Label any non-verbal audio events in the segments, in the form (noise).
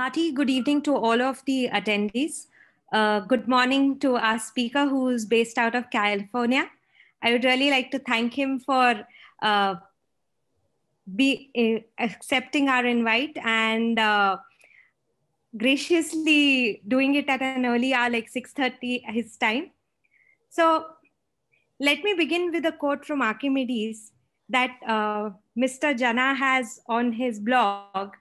hearty good evening to all of the attendees. Uh, good morning to our speaker who's based out of California. I would really like to thank him for uh, be, uh, accepting our invite and uh, graciously doing it at an early hour, like 6.30 his time. So let me begin with a quote from Archimedes that uh, Mr. Jana has on his blog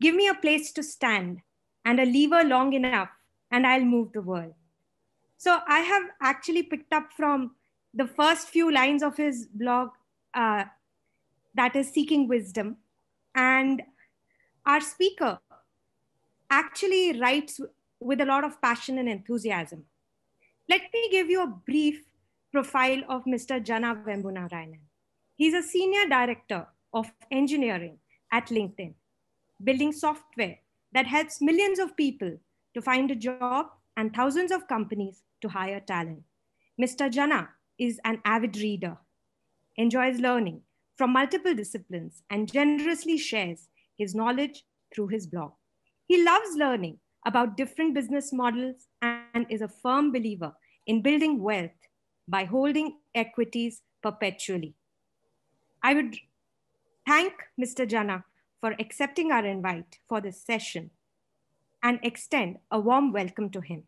Give me a place to stand and a lever long enough, and I'll move the world. So I have actually picked up from the first few lines of his blog uh, that is Seeking Wisdom. And our speaker actually writes with a lot of passion and enthusiasm. Let me give you a brief profile of Mr. Jana Vembunarayanan. He's a senior director of engineering at LinkedIn building software that helps millions of people to find a job and thousands of companies to hire talent. Mr. Jana is an avid reader, enjoys learning from multiple disciplines, and generously shares his knowledge through his blog. He loves learning about different business models and is a firm believer in building wealth by holding equities perpetually. I would thank Mr. Jana for accepting our invite for this session and extend a warm welcome to him.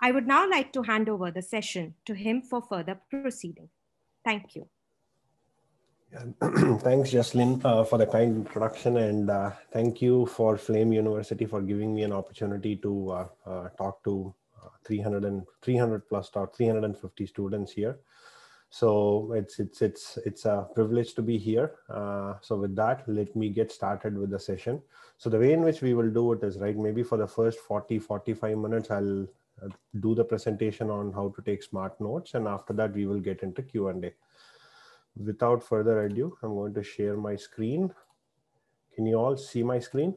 I would now like to hand over the session to him for further proceeding. Thank you. (clears throat) thanks, Jocelyn, uh, for the kind introduction, and uh, thank you for Flame University for giving me an opportunity to uh, uh talk to uh, 300 and 300 plus or 350 students here. So it's it's it's it's a privilege to be here. Uh, so with that, let me get started with the session. So the way in which we will do it is right. Maybe for the first 40, 45 minutes, I'll uh, do the presentation on how to take smart notes. And after that, we will get into Q&A. Without further ado, I'm going to share my screen. Can you all see my screen?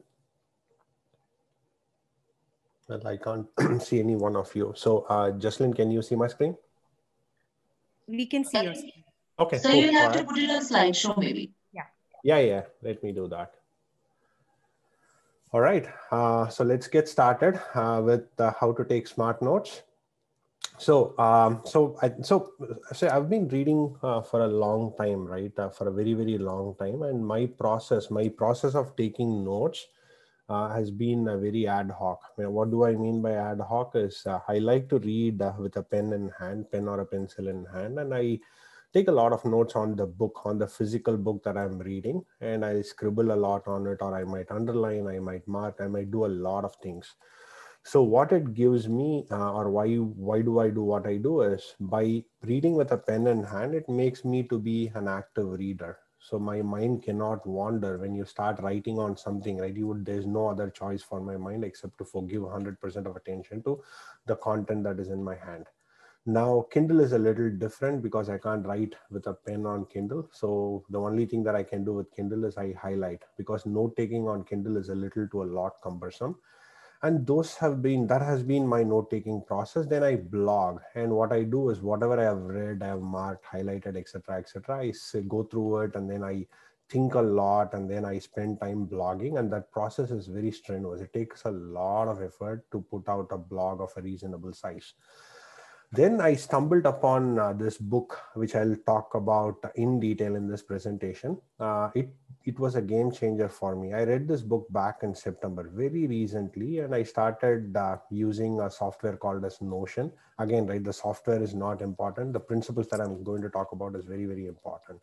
Well, I can't (clears throat) see any one of you. So uh, Jocelyn, can you see my screen? we can see Okay. So cool. you have to put it on slideshow maybe. Yeah. Yeah, yeah. Let me do that. All right. Uh, so let's get started uh, with uh, how to take smart notes. So, um, so, I, so, so I've been reading uh, for a long time, right? Uh, for a very, very long time, and my process, my process of taking notes uh, has been very ad hoc. what do I mean by ad hoc? Is uh, I like to read uh, with a pen in hand, pen or a pencil in hand, and I take a lot of notes on the book, on the physical book that I'm reading, and I scribble a lot on it, or I might underline, I might mark, I might do a lot of things. So what it gives me, uh, or why why do I do what I do is by reading with a pen in hand, it makes me to be an active reader so my mind cannot wander when you start writing on something right you would there's no other choice for my mind except to forgive 100% of attention to the content that is in my hand now kindle is a little different because i can't write with a pen on kindle so the only thing that i can do with kindle is i highlight because note taking on kindle is a little to a lot cumbersome and those have been that has been my note taking process then i blog and what i do is whatever i have read i have marked highlighted etc etc i go through it and then i think a lot and then i spend time blogging and that process is very strenuous it takes a lot of effort to put out a blog of a reasonable size then I stumbled upon uh, this book, which I'll talk about in detail in this presentation. Uh, it, it was a game changer for me. I read this book back in September, very recently, and I started uh, using a software called as Notion. Again, right, the software is not important. The principles that I'm going to talk about is very, very important.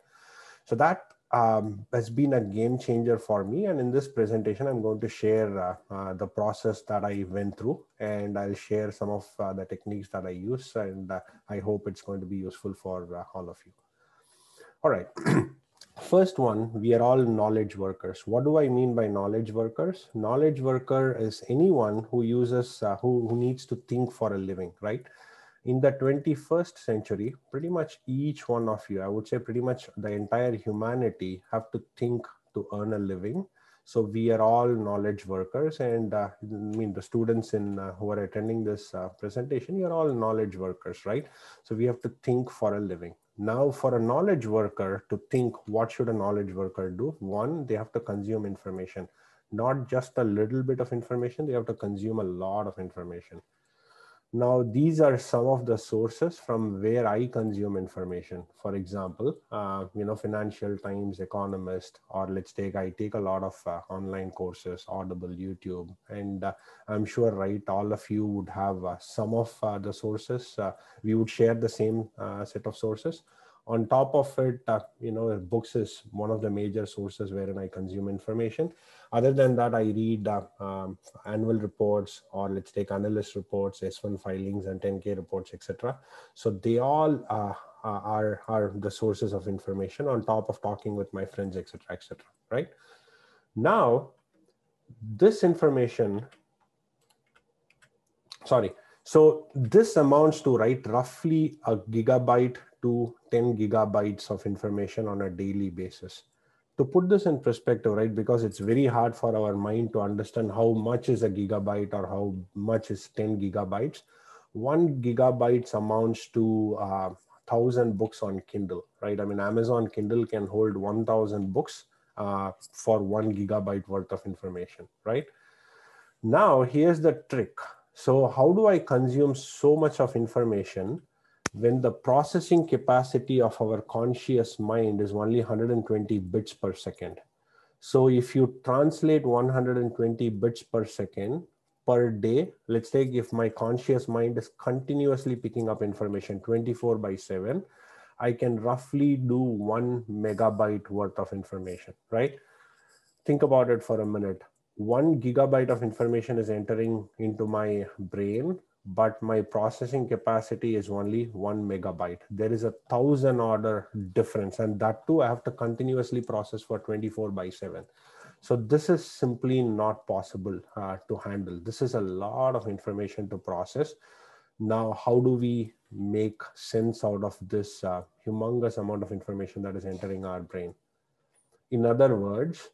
So that um, has been a game changer for me. And in this presentation, I'm going to share uh, uh, the process that I went through and I'll share some of uh, the techniques that I use. And uh, I hope it's going to be useful for uh, all of you. All right. (clears throat) First one, we are all knowledge workers. What do I mean by knowledge workers? Knowledge worker is anyone who uses, uh, who, who needs to think for a living, right? in the 21st century, pretty much each one of you, I would say pretty much the entire humanity have to think to earn a living. So we are all knowledge workers and uh, I mean the students in uh, who are attending this uh, presentation, you're all knowledge workers, right? So we have to think for a living. Now for a knowledge worker to think, what should a knowledge worker do? One, they have to consume information, not just a little bit of information, they have to consume a lot of information now, these are some of the sources from where I consume information. For example, uh, you know, Financial Times, Economist, or let's take, I take a lot of uh, online courses, Audible, YouTube, and uh, I'm sure, right, all of you would have uh, some of uh, the sources. Uh, we would share the same set of sources on top of it uh, you know books is one of the major sources wherein i consume information other than that i read uh, um, annual reports or let's take analyst reports s1 filings and 10k reports etc so they all uh, uh, are are the sources of information on top of talking with my friends etc etc right now this information sorry so this amounts to right roughly a gigabyte to 10 gigabytes of information on a daily basis to put this in perspective right because it's very hard for our mind to understand how much is a gigabyte or how much is 10 gigabytes one gigabyte amounts to uh, 1000 books on kindle right i mean amazon kindle can hold 1000 books uh, for one gigabyte worth of information right now here's the trick so how do i consume so much of information when the processing capacity of our conscious mind is only 120 bits per second. So if you translate 120 bits per second per day, let's take if my conscious mind is continuously picking up information 24 by 7, I can roughly do one megabyte worth of information, right? Think about it for a minute. One gigabyte of information is entering into my brain but my processing capacity is only one megabyte. There is a thousand order difference, and that too I have to continuously process for 24 by 7. So this is simply not possible uh, to handle. This is a lot of information to process. Now, how do we make sense out of this uh, humongous amount of information that is entering our brain? In other words,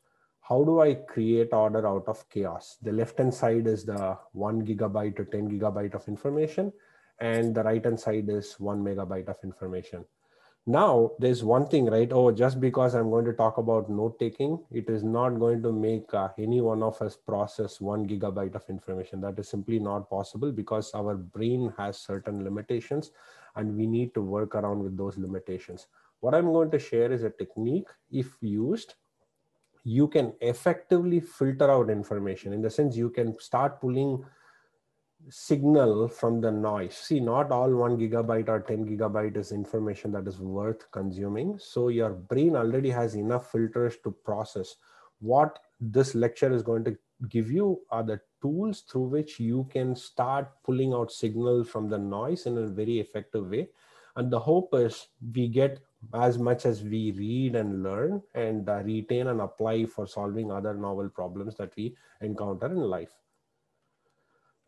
how do I create order out of chaos? The left-hand side is the one gigabyte to 10 gigabyte of information, and the right-hand side is one megabyte of information. Now, there's one thing, right? Oh, just because I'm going to talk about note-taking, it is not going to make uh, any one of us process one gigabyte of information. That is simply not possible because our brain has certain limitations and we need to work around with those limitations. What I'm going to share is a technique, if used, you can effectively filter out information in the sense you can start pulling signal from the noise. See, not all one gigabyte or 10 gigabyte is information that is worth consuming. So your brain already has enough filters to process. What this lecture is going to give you are the tools through which you can start pulling out signal from the noise in a very effective way. And the hope is we get as much as we read and learn and uh, retain and apply for solving other novel problems that we encounter in life.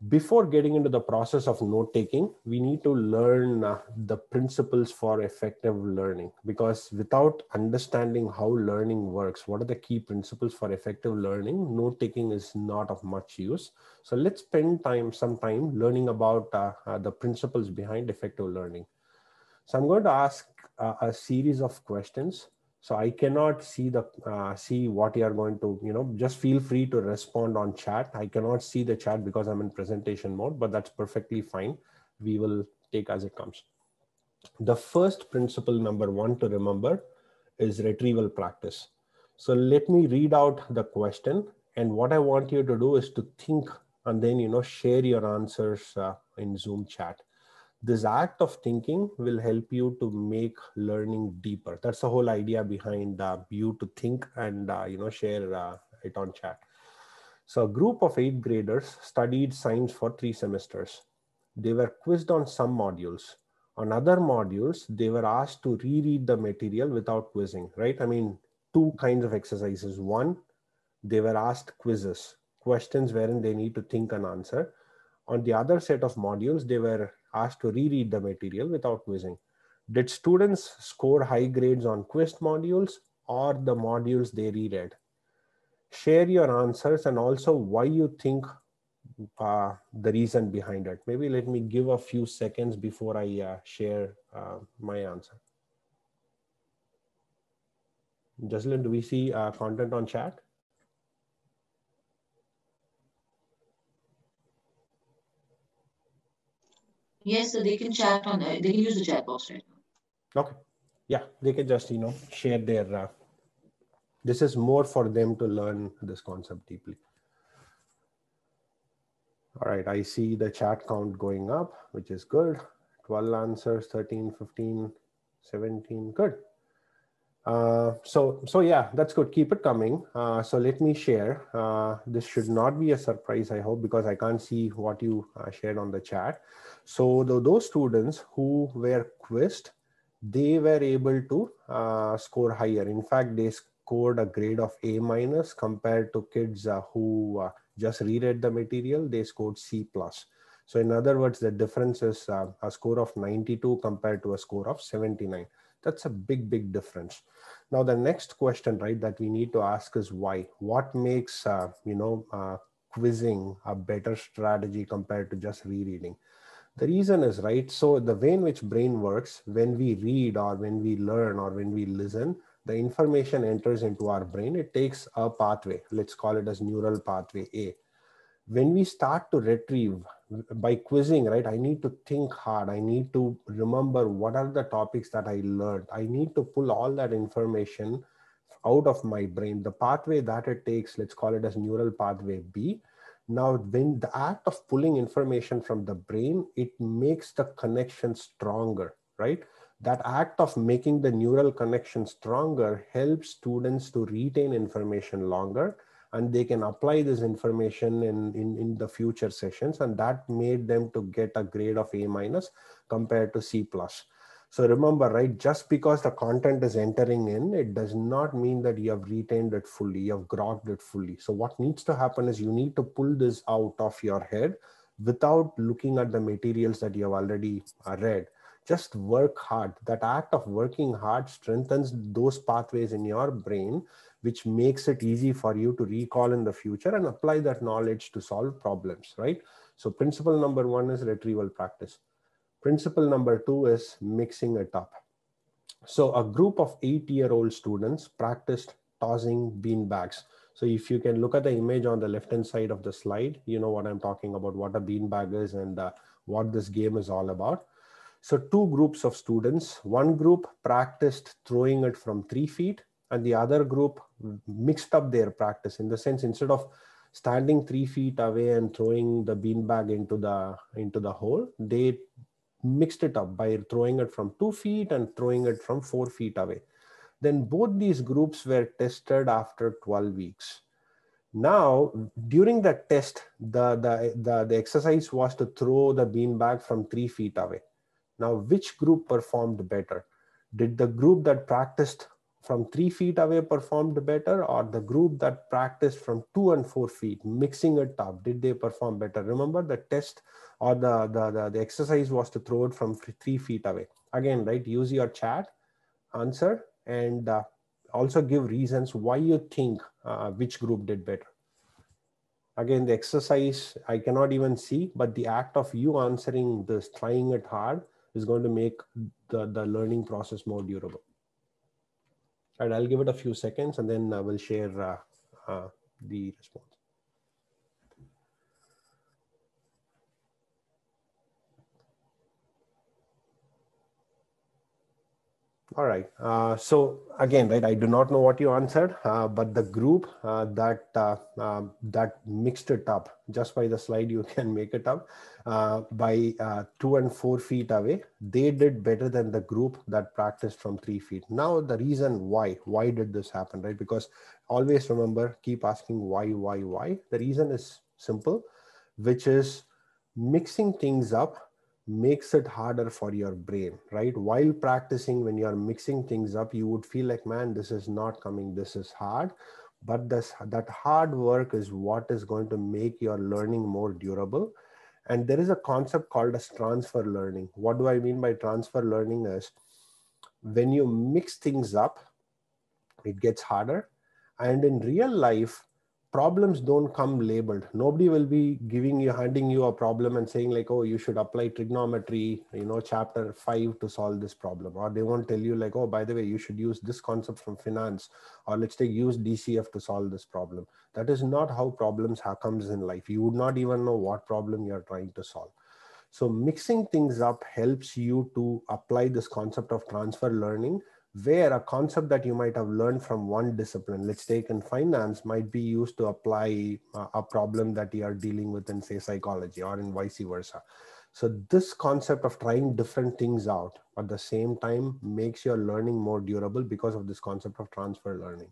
Before getting into the process of note taking, we need to learn uh, the principles for effective learning because without understanding how learning works, what are the key principles for effective learning, note taking is not of much use. So let's spend time some time learning about uh, uh the principles behind effective learning so I'm going to ask a, uh, a series of questions. So I cannot see the uh, see what you are going to, you know, just feel free to respond on chat. I cannot see the chat because I'm in presentation mode, but that's perfectly fine. We will take as it comes. The first principle number one to remember is retrieval practice. So let me read out the question. And what I want you to do is to think and then, you know, share your answers uh, in Zoom chat this act of thinking will help you to make learning deeper that's the whole idea behind uh, you to think and uh, you know share uh, it on chat so a group of eighth graders studied science for three semesters they were quizzed on some modules on other modules they were asked to reread the material without quizzing right i mean two kinds of exercises one they were asked quizzes questions wherein they need to think and answer on the other set of modules they were asked to reread the material without quizzing. Did students score high grades on quiz modules or the modules they reread? Share your answers and also why you think uh, the reason behind it. Maybe let me give a few seconds before I uh, share uh, my answer. Jocelyn, do we see uh, content on chat? Yes, so they can chat on, uh, they can use the chat box right now. Okay. Yeah, they can just, you know, share their, uh, this is more for them to learn this concept deeply. All right, I see the chat count going up, which is good. 12 answers, 13, 15, 17, good. Uh, so, so yeah, that's good. Keep it coming. Uh, so let me share. Uh, this should not be a surprise, I hope, because I can't see what you uh, shared on the chat. So the, those students who were quizzed, they were able to uh, score higher. In fact, they scored a grade of A minus compared to kids uh, who uh, just reread the material, they scored C plus. So in other words, the difference is uh, a score of 92 compared to a score of 79. That's a big, big difference. Now, the next question, right, that we need to ask is why? What makes, uh, you know, uh, quizzing a better strategy compared to just rereading? The reason is right. So the way in which brain works, when we read or when we learn or when we listen, the information enters into our brain. It takes a pathway. Let's call it as neural pathway A. When we start to retrieve by quizzing, right? I need to think hard. I need to remember what are the topics that I learned. I need to pull all that information out of my brain. The pathway that it takes, let's call it as neural pathway B, now, when the act of pulling information from the brain, it makes the connection stronger, right? That act of making the neural connection stronger helps students to retain information longer and they can apply this information in, in, in the future sessions. And that made them to get a grade of A minus compared to C plus. So remember, right, just because the content is entering in, it does not mean that you have retained it fully, you have grokked it fully. So what needs to happen is you need to pull this out of your head without looking at the materials that you have already uh, read. Just work hard. That act of working hard strengthens those pathways in your brain, which makes it easy for you to recall in the future and apply that knowledge to solve problems, right? So principle number one is retrieval practice Principle number two is mixing it up. So a group of eight-year-old students practiced tossing bean bags. So if you can look at the image on the left-hand side of the slide, you know what I'm talking about, what a bean bag is and uh, what this game is all about. So two groups of students, one group practiced throwing it from three feet and the other group mixed up their practice in the sense instead of standing three feet away and throwing the beanbag into the into the hole, they mixed it up by throwing it from two feet and throwing it from four feet away. Then both these groups were tested after 12 weeks. Now, during that test, the, the, the, the exercise was to throw the beanbag from three feet away. Now, which group performed better? Did the group that practiced from three feet away performed better or the group that practiced from two and four feet mixing it up did they perform better remember the test or the, the the, the, exercise was to throw it from three feet away again right use your chat answer and uh, also give reasons why you think uh, which group did better again the exercise i cannot even see but the act of you answering this trying it hard is going to make the, the learning process more durable I'll give it a few seconds and then I will share uh, uh, the response. All right. Uh, so again, right, I do not know what you answered, uh, but the group uh, that uh, um, that mixed it up just by the slide, you (laughs) can make it up uh, by uh, two and four feet away. They did better than the group that practiced from three feet. Now the reason why why did this happen, right? Because always remember, keep asking why, why, why. The reason is simple, which is mixing things up makes it harder for your brain, right? While practicing, when you're mixing things up, you would feel like, man, this is not coming, this is hard. But this, that hard work is what is going to make your learning more durable. And there is a concept called as transfer learning. What do I mean by transfer learning? Is when you mix things up, it gets harder. And in real life, problems don't come labeled nobody will be giving you handing you a problem and saying like oh you should apply trigonometry you know chapter 5 to solve this problem or they won't tell you like oh by the way you should use this concept from finance or let's take use dcf to solve this problem that is not how problems comes in life you would not even know what problem you are trying to solve so mixing things up helps you to apply this concept of transfer learning where a concept that you might have learned from one discipline, let's take in finance, might be used to apply uh, a problem that you are dealing with in, say, psychology or in vice versa. So, this concept of trying different things out at the same time makes your learning more durable because of this concept of transfer learning.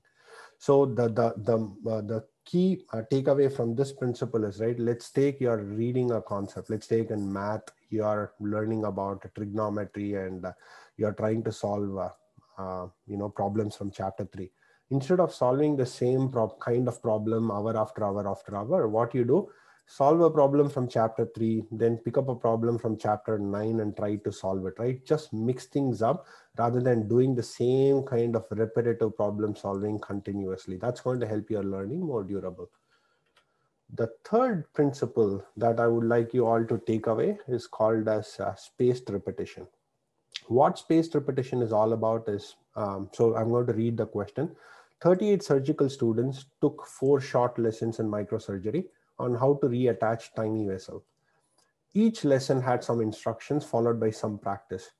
So, the, the, the, uh, the key uh, takeaway from this principle is right let's take your reading a concept let's take in math you're learning about trigonometry and uh, you're trying to solve uh, uh, you know problems from chapter three instead of solving the same kind of problem hour after hour after hour what you do solve a problem from chapter 3 then pick up a problem from chapter 9 and try to solve it right just mix things up rather than doing the same kind of repetitive problem solving continuously that's going to help your learning more durable the third principle that i would like you all to take away is called as uh, spaced repetition what spaced repetition is all about is, um, so I'm going to read the question. 38 surgical students took four short lessons in microsurgery on how to reattach tiny vessel. Each lesson had some instructions followed by some practice.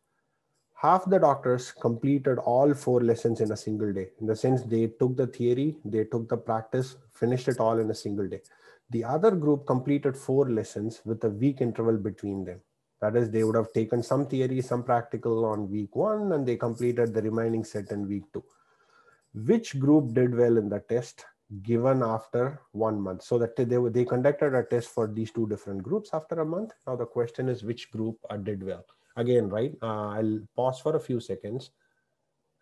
Half the doctors completed all four lessons in a single day. In the sense they took the theory, they took the practice, finished it all in a single day. The other group completed four lessons with a week interval between them. That is, they would have taken some theory, some practical on week one, and they completed the remaining set in week two. Which group did well in the test given after one month? So that they were, they conducted a test for these two different groups after a month. Now the question is which group uh, did well? Again, right? Uh, I'll pause for a few seconds,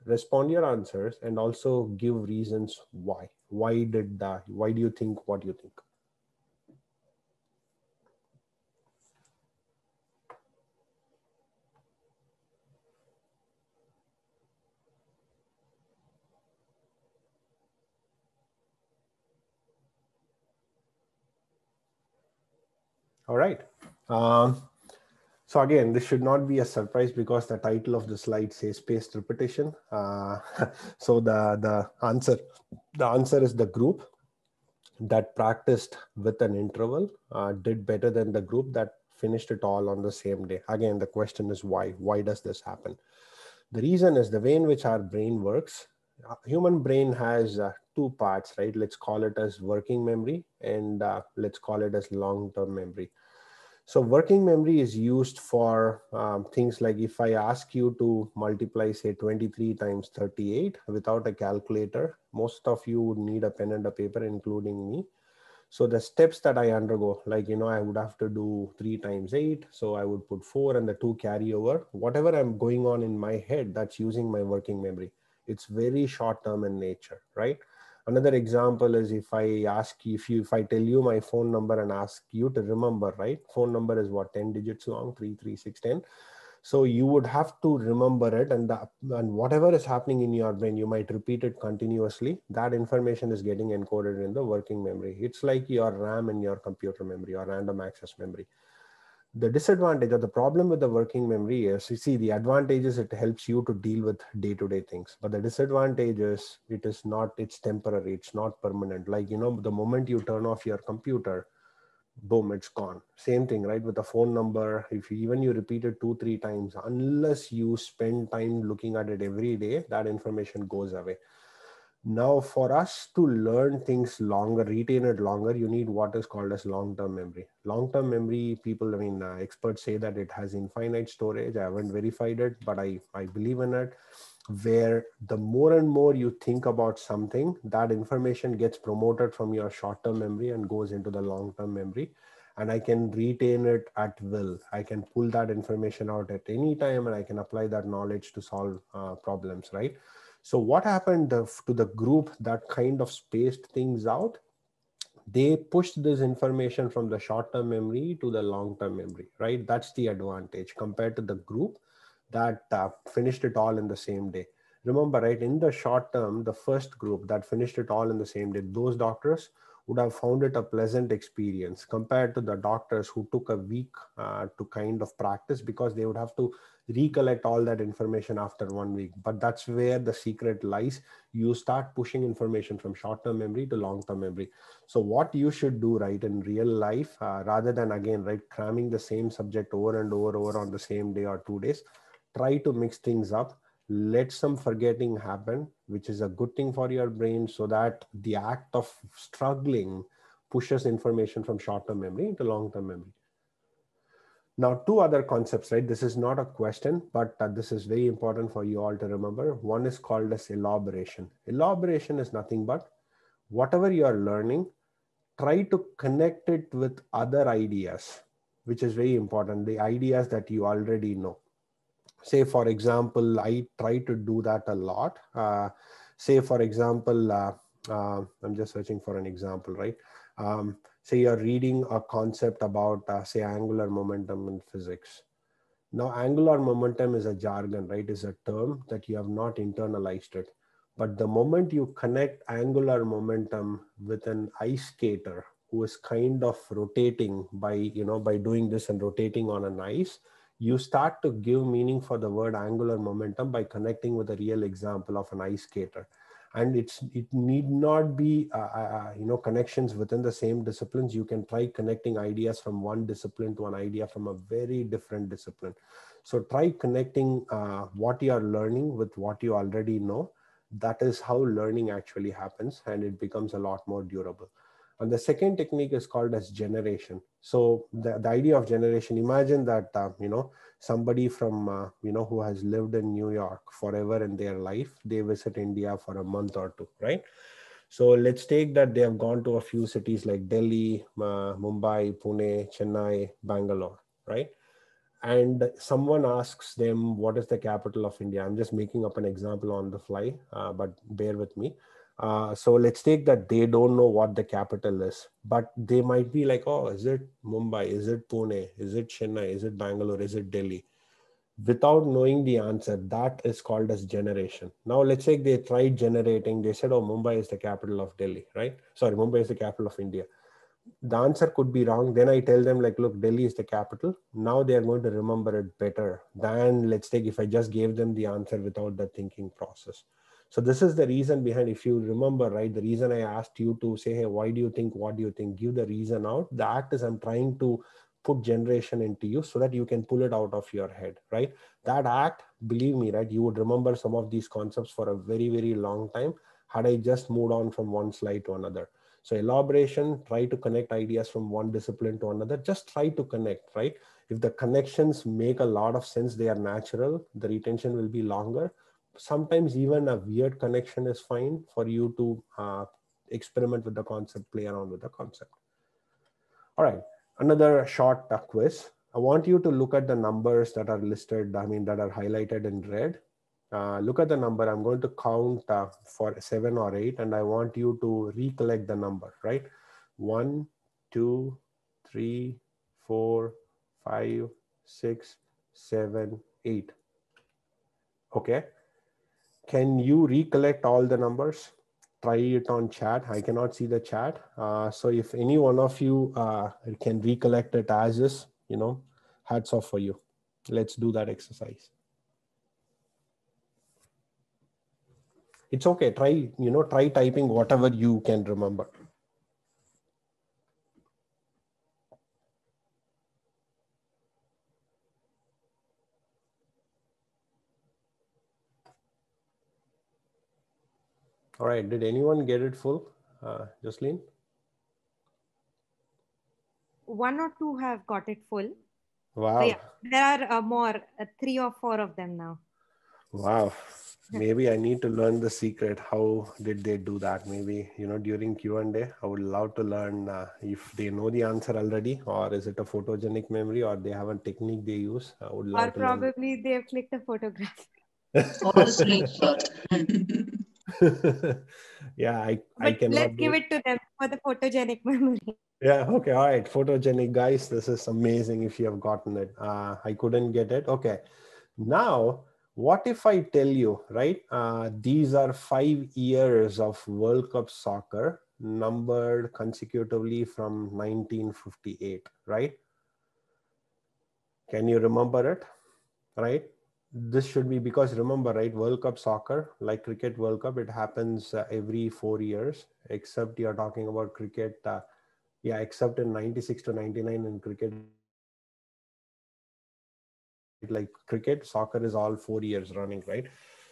respond your answers, and also give reasons why. Why did that? Why do you think what you think? All right. Um, so again, this should not be a surprise because the title of the slide says spaced repetition. Uh, (laughs) so the, the answer, the answer is the group that practiced with an interval uh, did better than the group that finished it all on the same day. Again, the question is why? Why does this happen? The reason is the way in which our brain works. Uh, human brain has uh, two parts, right? Let's call it as working memory and uh, let's call it as long-term memory so working memory is used for um, things like if I ask you to multiply say 23 times 38 without a calculator, most of you would need a pen and a paper, including me. So the steps that I undergo, like, you know, I would have to do three times eight. So I would put four and the two carry over, whatever I'm going on in my head, that's using my working memory. It's very short term in nature, right? another example is if i ask you if you if i tell you my phone number and ask you to remember right phone number is what 10 digits long 33610 so you would have to remember it and the, and whatever is happening in your brain you might repeat it continuously that information is getting encoded in the working memory it's like your ram in your computer memory or random access memory the disadvantage or the problem with the working memory is you see the advantages it helps you to deal with day-to-day things but the disadvantage is it is not it's temporary it's not permanent like you know the moment you turn off your computer boom it's gone same thing right with a phone number if you, even you repeat it two three times unless you spend time looking at it every day that information goes away now, for us to learn things longer, retain it longer, you need what is called as long-term memory. Long-term memory, people, I mean, uh, experts say that it has infinite storage. I haven't verified it, but I, I believe in it, where the more and more you think about something, that information gets promoted from your short-term memory and goes into the long-term memory. And I can retain it at will. I can pull that information out at any time and I can apply that knowledge to solve uh, problems, right? So what happened to the group that kind of spaced things out? They pushed this information from the short-term memory to the long-term memory, right? That's the advantage compared to the group that uh, finished it all in the same day. Remember, right, in the short term, the first group that finished it all in the same day, those doctors would have found it a pleasant experience compared to the doctors who took a week uh, to kind of practice because they would have to recollect all that information after one week. But that's where the secret lies. You start pushing information from short term memory to long term memory. So, what you should do, right, in real life, uh, rather than again, right, cramming the same subject over and over, over on the same day or two days, try to mix things up let some forgetting happen which is a good thing for your brain so that the act of struggling pushes information from short-term memory into long-term memory now two other concepts right this is not a question but uh, this is very important for you all to remember one is called as elaboration elaboration is nothing but whatever you are learning try to connect it with other ideas which is very important the ideas that you already know say for example i try to do that a lot uh, say for example uh, uh, i'm just searching for an example right um, say you're reading a concept about uh, say angular momentum in physics now angular momentum is a jargon right is a term that you have not internalized it but the moment you connect angular momentum with an ice skater who is kind of rotating by you know by doing this and rotating on an ice you start to give meaning for the word angular momentum by connecting with a real example of an ice skater and it's it need not be uh, uh, uh, you know connections within the same disciplines you can try connecting ideas from one discipline to an idea from a very different discipline so try connecting uh, what you are learning with what you already know that is how learning actually happens and it becomes a lot more durable and the second technique is called as generation. So the, the idea of generation, imagine that, uh, you know, somebody from, uh, you know, who has lived in New York forever in their life, they visit India for a month or two, right? So let's take that they have gone to a few cities like Delhi, uh, Mumbai, Pune, Chennai, Bangalore, right? And someone asks them, what is the capital of India? I'm just making up an example on the fly, uh, but bear with me uh, so let's take that they don't know what the capital is, but they might be like, oh, is it Mumbai? Is it Pune? Is it Chennai? Is it Bangalore? Is it Delhi? Without knowing the answer, that is called as generation. Now, let's say they tried generating, they said, oh, Mumbai is the capital of Delhi, right? Sorry, Mumbai is the capital of India. The answer could be wrong. Then I tell them, like, look, Delhi is the capital. Now they are going to remember it better than, let's take, if I just gave them the answer without the thinking process. So this is the reason behind, if you remember, right, the reason I asked you to say, hey, why do you think, what do you think, give the reason out. The act is I'm trying to put generation into you so that you can pull it out of your head, right? That act, believe me, right, you would remember some of these concepts for a very, very long time had I just moved on from one slide to another. So elaboration, try to connect ideas from one discipline to another, just try to connect, right? If the connections make a lot of sense, they are natural, the retention will be longer sometimes even a weird connection is fine for you to uh, experiment with the concept, play around with the concept. All right, another short uh, quiz. I want you to look at the numbers that are listed, I mean, that are highlighted in red. Uh, look at the number. I'm going to count uh, for seven or eight, and I want you to recollect the number, right? One, two, three, four, five, six, seven, eight. Okay. Can you recollect all the numbers? Try it on chat. I cannot see the chat. Uh, so if any one of you uh, can recollect it as is, you know, hats off for you. Let's do that exercise. It's okay. Try, you know, try typing whatever you can remember. All right, did anyone get it full, uh, Jocelyn? One or two have got it full. Wow. yeah, there are uh, more, uh, three or four of them now. Wow. Maybe I need to learn the secret. How did they do that? Maybe, you know, during Q&A, I would love to learn uh, if they know the answer already or is it a photogenic memory or they have a technique they use. I would love or to probably learn. they've clicked a photograph. (laughs) or a screenshot. (laughs) (laughs) yeah, I, I can. Let's give it to them for the photogenic memory. Yeah, okay, all right. Photogenic guys, this is amazing if you have gotten it. Uh, I couldn't get it. Okay. Now, what if I tell you, right? Uh, these are five years of World Cup soccer numbered consecutively from 1958, right? Can you remember it? Right? this should be because remember, right? World Cup soccer, like cricket World Cup, it happens uh, every four years, except you're talking about cricket. Uh, yeah, except in 96 to 99 in cricket. Like cricket, soccer is all four years running, right?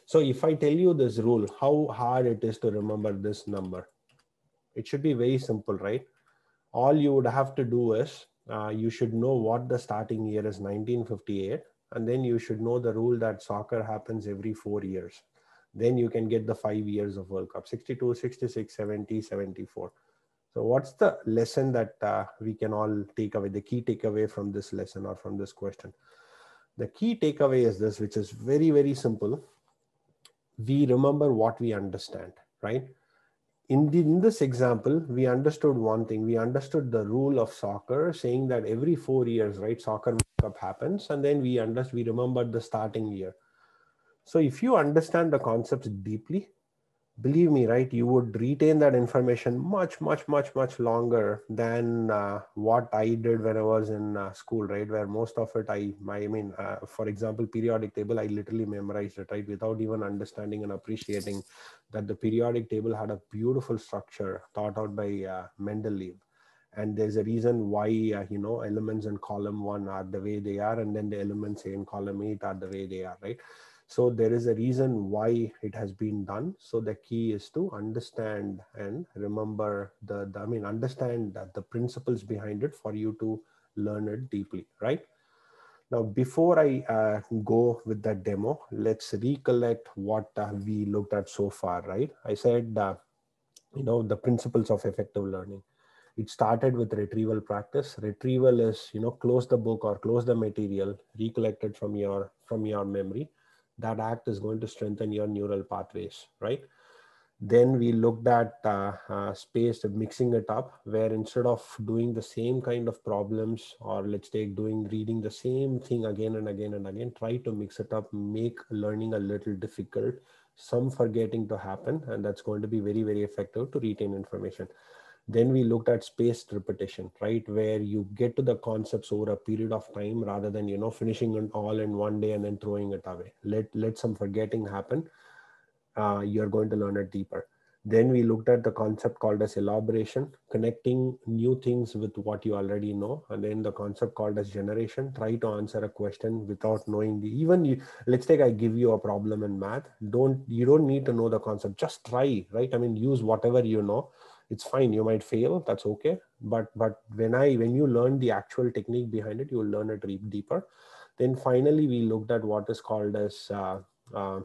So if I tell you this rule, how hard it is to remember this number? It should be very simple, right? All you would have to do is uh, you should know what the starting year is 1958 and then you should know the rule that soccer happens every four years. Then you can get the five years of World Cup 62, 66, 70, 74. So, what's the lesson that uh, we can all take away, the key takeaway from this lesson or from this question? The key takeaway is this, which is very, very simple. We remember what we understand, right? in, the, in this example, we understood one thing. We understood the rule of soccer, saying that every four years, right, soccer Cup happens, and then we understand we remembered the starting year. So if you understand the concepts deeply, believe me, right, you would retain that information much, much, much, much longer than uh, what I did when I was in uh, school, right, where most of it, I, my, I mean, uh, for example, periodic table, I literally memorized it, right, without even understanding and appreciating that the periodic table had a beautiful structure thought out by uh, Mendeleev. And there's a reason why, uh, you know, elements in column one are the way they are, and then the elements in column eight are the way they are, right? So there is a reason why it has been done. So the key is to understand and remember the, the I mean, understand the principles behind it for you to learn it deeply, right? Now, before I uh, go with that demo, let's recollect what uh, we looked at so far, right? I said, uh, you know, the principles of effective learning. It started with retrieval practice. Retrieval is, you know, close the book or close the material, recollect it from your, from your memory that act is going to strengthen your neural pathways, right? Then we looked at uh, uh, space mixing it up, where instead of doing the same kind of problems, or let's take doing reading the same thing again and again and again, try to mix it up, make learning a little difficult, some forgetting to happen, and that's going to be very, very effective to retain information. Then we looked at spaced repetition, right? Where you get to the concepts over a period of time rather than, you know, finishing it all in one day and then throwing it away. Let, let some forgetting happen. Uh, you're going to learn it deeper. Then we looked at the concept called as elaboration, connecting new things with what you already know. And then the concept called as generation, try to answer a question without knowing the, even you, let's take, I give you a problem in math. Don't, you don't need to know the concept, just try, right? I mean, use whatever you know it's fine you might fail that's okay but but when i when you learn the actual technique behind it you'll learn it deeper then finally we looked at what is called as uh, uh,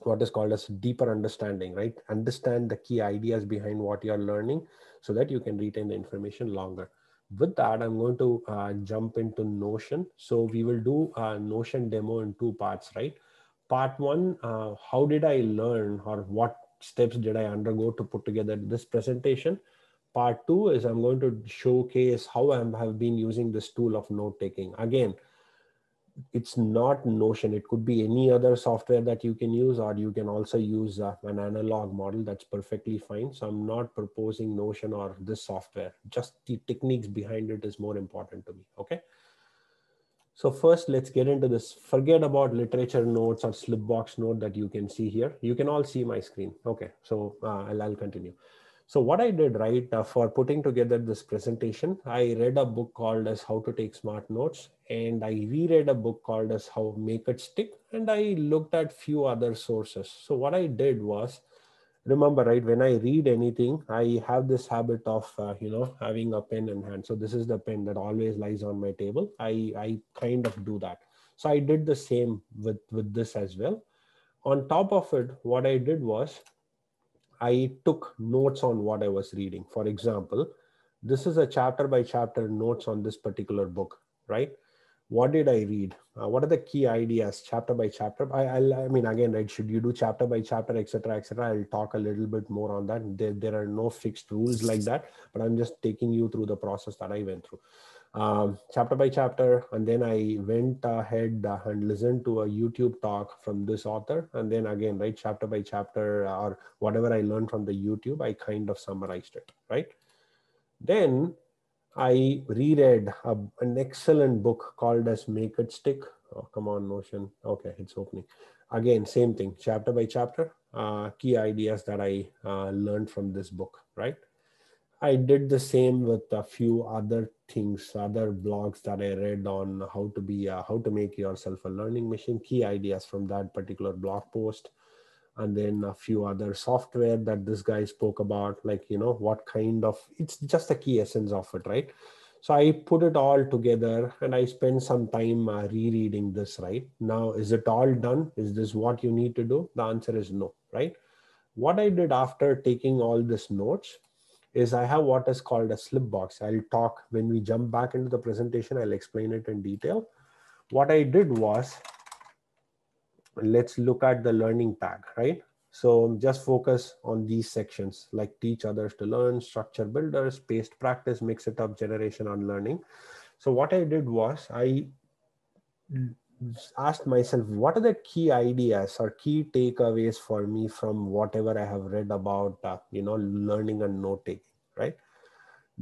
what is called as deeper understanding right understand the key ideas behind what you're learning so that you can retain the information longer with that i'm going to uh, jump into notion so we will do a notion demo in two parts right part one uh, how did i learn or what steps did I undergo to put together this presentation. Part two is I'm going to showcase how I have been using this tool of note taking. Again, it's not Notion. It could be any other software that you can use, or you can also use uh, an analog model. That's perfectly fine. So I'm not proposing Notion or this software. Just the techniques behind it is more important to me. Okay. So first, let's get into this. Forget about literature notes or slipbox note that you can see here. You can all see my screen. Okay, so uh, I'll, I'll, continue. So what I did, right, uh, for putting together this presentation, I read a book called as How to Take Smart Notes, and I reread a book called as How Make It Stick, and I looked at few other sources. So what I did was remember right when i read anything i have this habit of uh, you know having a pen in hand so this is the pen that always lies on my table i i kind of do that so i did the same with with this as well on top of it what i did was i took notes on what i was reading for example this is a chapter by chapter notes on this particular book right what did I read? Uh, what are the key ideas chapter by chapter? I, will I mean, again, right, should you do chapter by chapter, etc., etc. I'll talk a little bit more on that. There, there are no fixed rules like that, but I'm just taking you through the process that I went through. Um, chapter by chapter. And then I went ahead uh, and listened to a YouTube talk from this author. And then again, right, chapter by chapter uh, or whatever I learned from the YouTube, I kind of summarized it, right? Then I reread a, an excellent book called as Make It Stick. Oh, come on, Notion. Okay, it's opening. Again, same thing, chapter by chapter, uh, key ideas that I uh, learned from this book, right? I did the same with a few other things, other blogs that I read on how to be, how to make yourself a learning machine, key ideas from that particular blog post and then a few other software that this guy spoke about like you know what kind of it's just the key essence of it right so i put it all together and i spent some time uh, rereading this right now is it all done is this what you need to do the answer is no right what i did after taking all these notes is i have what is called a slip box i'll talk when we jump back into the presentation i'll explain it in detail what i did was let's look at the learning tag, right? So just focus on these sections like teach others to learn, structure builders, paced practice, mix it up, generation on learning. So what I did was I asked myself, what are the key ideas or key takeaways for me from whatever I have read about, uh, you know, learning and note taking, right?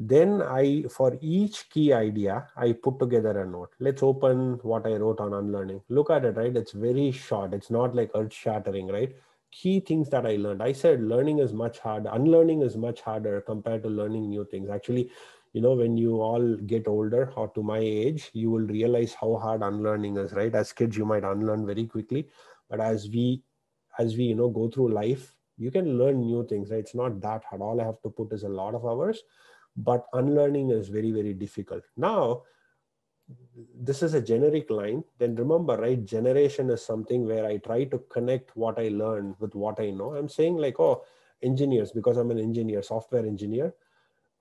Then I, for each key idea, I put together a note. Let's open what I wrote on unlearning. Look at it, right? It's very short. It's not like earth shattering, right? Key things that I learned. I said learning is much harder. Unlearning is much harder compared to learning new things. Actually, you know when you all get older or to my age you will realize how hard unlearning is right as kids you might unlearn very quickly but as we as we you know go through life you can learn new things right it's not that hard all i have to put is a lot of hours but unlearning is very, very difficult. Now, this is a generic line. Then remember, right? Generation is something where I try to connect what I learned with what I know. I'm saying, like, oh, engineers, because I'm an engineer, software engineer,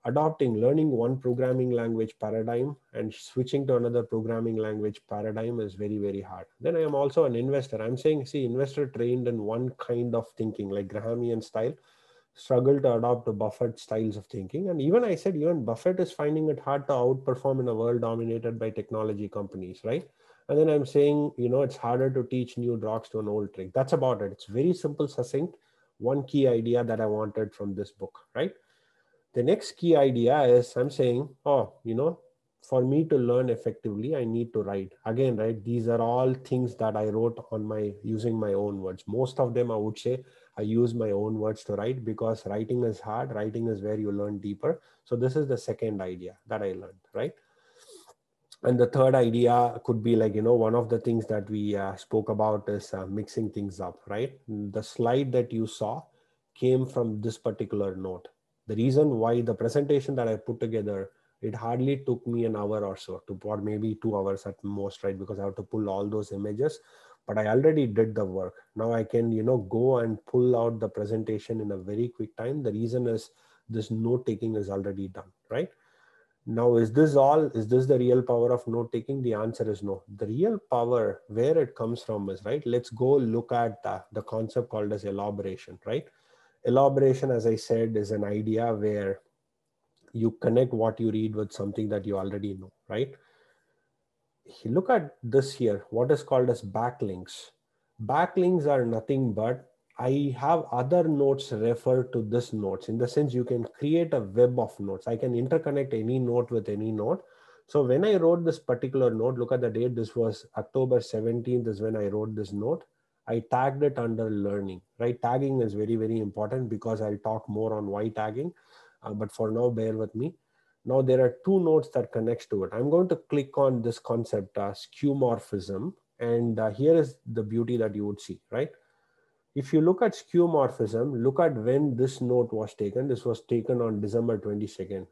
adopting learning one programming language paradigm and switching to another programming language paradigm is very very hard then i am also an investor i'm saying see investor trained in one kind of thinking like grahamian style struggle to adopt the Buffett styles of thinking. And even I said, even Buffett is finding it hard to outperform in a world dominated by technology companies, right? And then I'm saying, you know, it's harder to teach new drugs to an old trick. That's about it. It's very simple, succinct. One key idea that I wanted from this book, right? The next key idea is I'm saying, oh, you know, for me to learn effectively, I need to write. Again, right? These are all things that I wrote on my using my own words. Most of them I would say I use my own words to write because writing is hard. Writing is where you learn deeper. So this is the second idea that I learned, right? And the third idea could be like, you know, one of the things that we uh, spoke about is uh, mixing things up, right? The slide that you saw came from this particular note. The reason why the presentation that I put together it hardly took me an hour or so to or maybe two hours at most right because i have to pull all those images but I already did the work. Now I can, you know, go and pull out the presentation in a very quick time. The reason is this note taking is already done, right? Now, is this all, is this the real power of note taking? The answer is no. The real power, where it comes from is, right? Let's go look at the, the concept called as elaboration, right? Elaboration, as I said, is an idea where you connect what you read with something that you already know, right? look at this here, what is called as backlinks. Backlinks are nothing but I have other notes refer to this notes. In the sense you can create a web of notes. I can interconnect any note with any note. So when I wrote this particular note, look at the date, this was October 17th is when I wrote this note. I tagged it under learning, right? Tagging is very, very important because I'll talk more on why tagging, uh, but for now bear with me. Now there are two nodes that connects to it. I'm going to click on this concept uh, skeuomorphism. And uh, here is the beauty that you would see, right? If you look at skeuomorphism, look at when this note was taken. This was taken on December 22nd,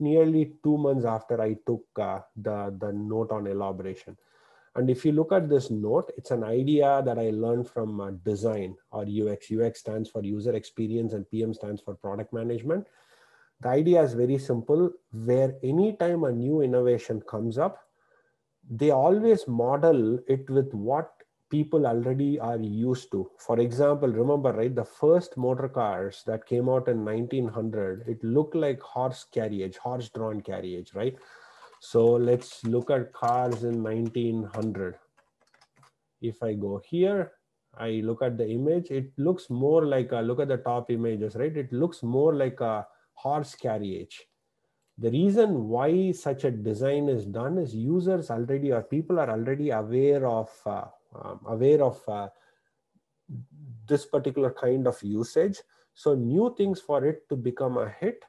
nearly two months after I took uh, the, the note on elaboration. And if you look at this note, it's an idea that I learned from uh, design or UX. UX stands for user experience and PM stands for product management. The idea is very simple, where anytime a new innovation comes up, they always model it with what people already are used to. For example, remember, right, the first motor cars that came out in 1900, it looked like horse carriage, horse drawn carriage, right? So let's look at cars in 1900. If I go here, I look at the image, it looks more like a look at the top images, right? It looks more like a horse carriage. The reason why such a design is done is users already or people are already aware of uh, um, aware of uh, this particular kind of usage. So new things for it to become a hit,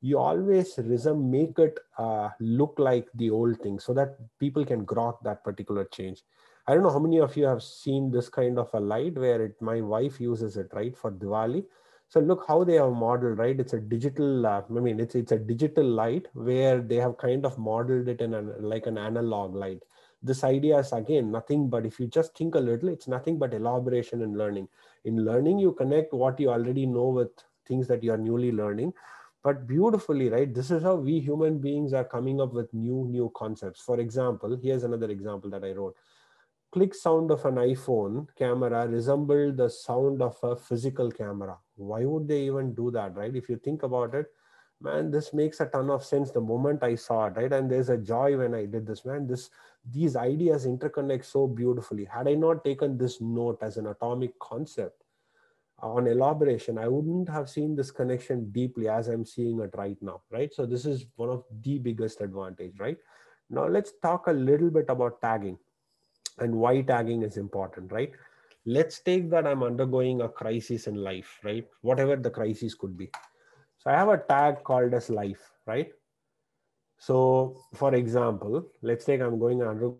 you always resume, make it uh, look like the old thing so that people can grok that particular change. I don't know how many of you have seen this kind of a light where it, my wife uses it, right, for Diwali so look how they have modeled right it's a digital uh, i mean it's it's a digital light where they have kind of modeled it in an, like an analog light this idea is again nothing but if you just think a little it's nothing but elaboration and learning in learning you connect what you already know with things that you are newly learning but beautifully right this is how we human beings are coming up with new new concepts for example here's another example that i wrote click sound of an iPhone camera resembled the sound of a physical camera. Why would they even do that, right? If you think about it, man, this makes a ton of sense the moment I saw it, right? And there's a joy when I did this, man. This these ideas interconnect so beautifully. Had I not taken this note as an atomic concept on elaboration, I wouldn't have seen this connection deeply as I'm seeing it right now, right? So this is one of the biggest advantage, right? Now let's talk a little bit about tagging and why tagging is important, right? Let's take that I'm undergoing a crisis in life, right? Whatever the crisis could be. So I have a tag called as life, right? So for example, let's take I'm going under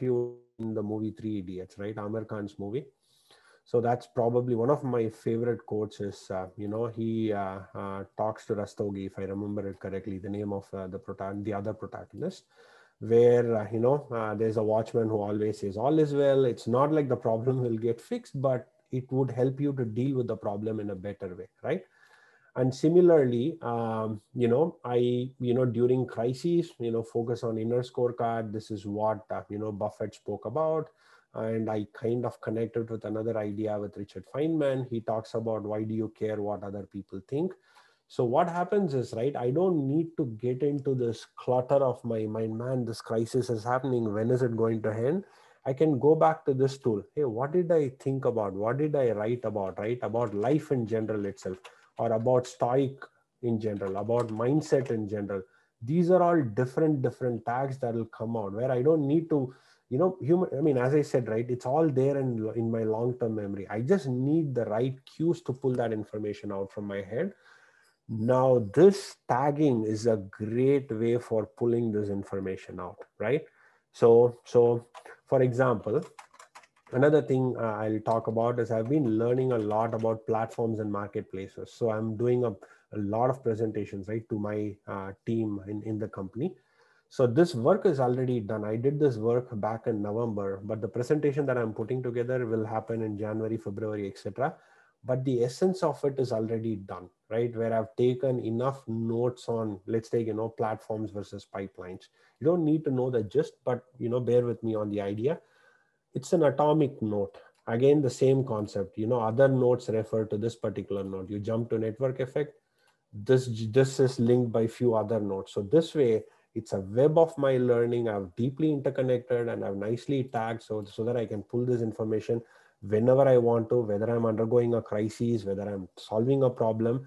in the movie Three Idiots, right? Amir Khan's movie. So that's probably one of my favorite quotes is, uh, you know, he uh, uh, talks to Rastogi, if I remember it correctly, the name of uh, the prota, the other protagonist where uh, you know uh, there's a watchman who always says all is well it's not like the problem (laughs) will get fixed but it would help you to deal with the problem in a better way right and similarly um, you know i you know during crises you know focus on inner scorecard this is what uh, you know buffett spoke about and i kind of connected with another idea with richard feynman he talks about why do you care what other people think so what happens is, right, I don't need to get into this clutter of my mind, man, this crisis is happening. When is it going to end? I can go back to this tool. Hey, what did I think about? What did I write about, right? About life in general itself or about stoic in general, about mindset in general. These are all different, different tags that will come out where I don't need to, you know, human, I mean, as I said, right, it's all there in, in my long-term memory. I just need the right cues to pull that information out from my head now, this tagging is a great way for pulling this information out, right? So, so for example, another thing uh, I'll talk about is I've been learning a lot about platforms and marketplaces. So I'm doing a, a lot of presentations, right, to my uh, team in, in the company. So this work is already done. I did this work back in November, but the presentation that I'm putting together will happen in January, February, etc. But the essence of it is already done right where i've taken enough notes on let's take you know platforms versus pipelines you don't need to know that just but you know bear with me on the idea it's an atomic note again the same concept you know other notes refer to this particular node you jump to network effect this this is linked by few other nodes so this way it's a web of my learning i've deeply interconnected and i've nicely tagged so, so that i can pull this information whenever i want to whether i'm undergoing a crisis whether i'm solving a problem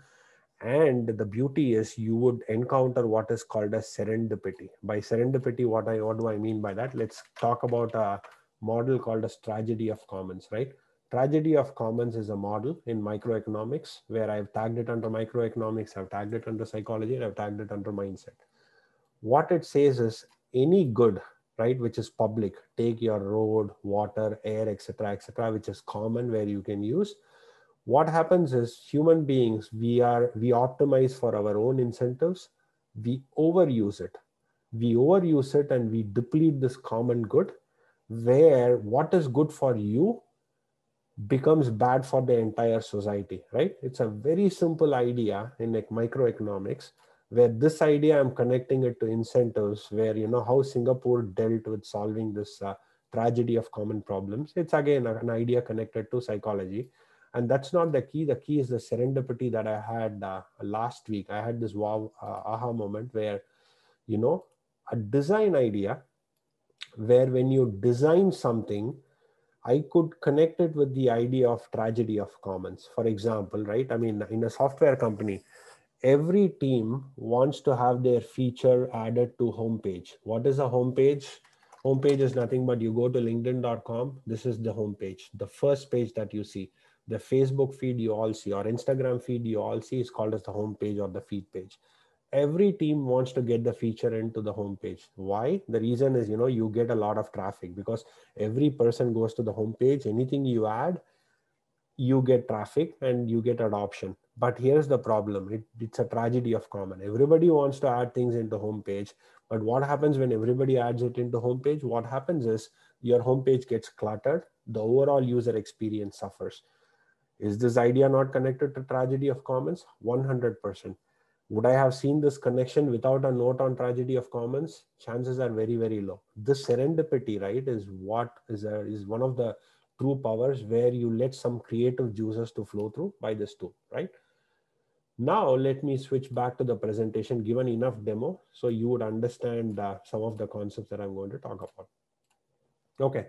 and the beauty is you would encounter what is called as serendipity. By serendipity, what I what do I mean by that? Let's talk about a model called as tragedy of commons, right? Tragedy of commons is a model in microeconomics where I've tagged it under microeconomics, I've tagged it under psychology, and I've tagged it under mindset. What it says is any good, right, which is public, take your road, water, air, etc., etc., which is common where you can use, what happens is human beings, we are, we optimize for our own incentives. We overuse it. We overuse it and we deplete this common good where what is good for you becomes bad for the entire society, right? It's a very simple idea in like microeconomics where this idea I'm connecting it to incentives where, you know, how Singapore dealt with solving this uh, tragedy of common problems. It's again an idea connected to psychology and that's not the key the key is the serendipity that i had uh, last week i had this wow uh, aha moment where you know a design idea where when you design something i could connect it with the idea of tragedy of commons for example right i mean in a software company every team wants to have their feature added to homepage what is a homepage homepage is nothing but you go to linkedin.com this is the homepage the first page that you see the facebook feed you all see or instagram feed you all see is called as the home page or the feed page every team wants to get the feature into the home page why the reason is you know you get a lot of traffic because every person goes to the home page anything you add you get traffic and you get adoption but here's the problem it, it's a tragedy of common everybody wants to add things into home page but what happens when everybody adds it into home page what happens is your home page gets cluttered the overall user experience suffers is this idea not connected to tragedy of commons? 100%. Would I have seen this connection without a note on tragedy of commons? Chances are very, very low. This serendipity, right, is what is, a, uh, is one of the true powers where you let some creative juices to flow through by this tool, right? Now, let me switch back to the presentation, given enough demo, so you would understand uh, some of the concepts that I'm going to talk about. Okay,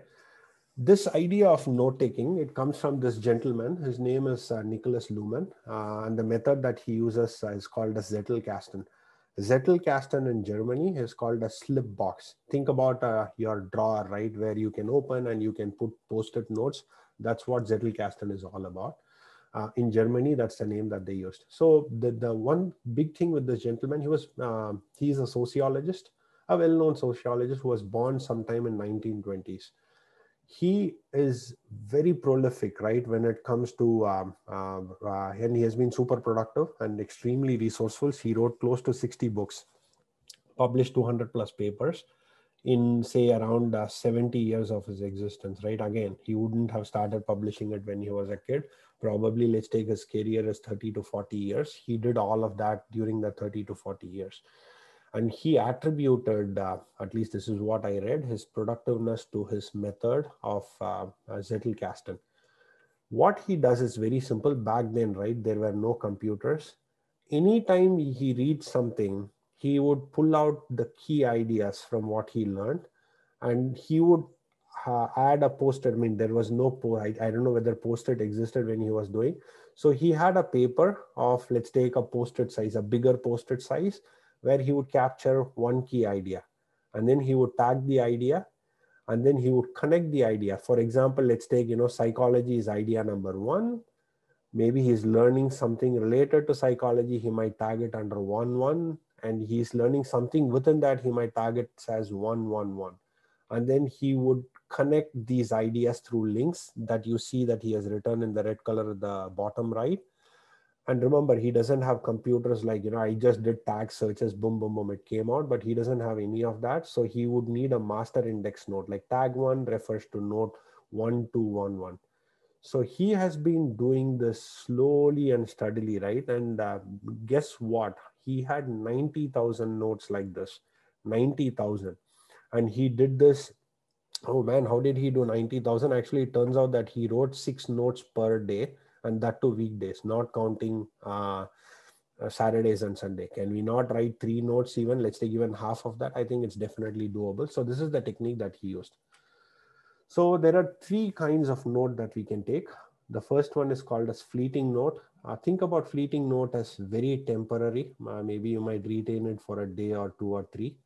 this idea of note taking it comes from this gentleman his name is uh, nicholas luhmann uh, and the method that he uses uh, is called a zettelkasten zettelkasten in germany is called a slip box think about uh, your drawer right where you can open and you can put post-it notes that's what zettelkasten is all about uh, in germany that's the name that they used so the, the one big thing with this gentleman he was uh, he's a sociologist a well-known sociologist who was born sometime in 1920s he is very prolific, right? When it comes to, um, uh, uh, and he has been super productive and extremely resourceful. He wrote close to 60 books, published 200 plus papers in, say, around uh, 70 years of his existence, right? Again, he wouldn't have started publishing it when he was a kid. Probably, let's take his career as 30 to 40 years. He did all of that during the 30 to 40 years. And he attributed, uh, at least this is what I read, his productiveness to his method of uh, uh Zettelkasten. What he does is very simple. Back then, right, there were no computers. Anytime he reads something, he would pull out the key ideas from what he learned and he would uh, add a post-it. I mean, there was no post. I, I don't know whether post-it existed when he was doing. So he had a paper of let's take a post-it size, a bigger post-it size, where he would capture one key idea and then he would tag the idea and then he would connect the idea. For example, let's take, you know, psychology is idea number one. Maybe he's learning something related to psychology. He might tag it under one, one, and he's learning something within that. He might tag it as one, one, one. And then he would connect these ideas through links that you see that he has written in the red color at the bottom right and remember he doesn't have computers like you know i just did tag searches boom boom boom it came out but he doesn't have any of that so he would need a master index node like tag one refers to node 1211 so he has been doing this slowly and steadily right and uh, guess what he had 90000 nodes like this 90000 and he did this oh man how did he do 90000 actually it turns out that he wrote six notes per day and that to weekdays, not counting uh, uh, Saturdays and Sunday. Can we not write three notes even? Let's take even half of that. I think it's definitely doable. So this is the technique that he used. So there are three kinds of note that we can take. The first one is called as fleeting note. Uh, think about fleeting note as very temporary. Uh, maybe you might retain it for a day or two or three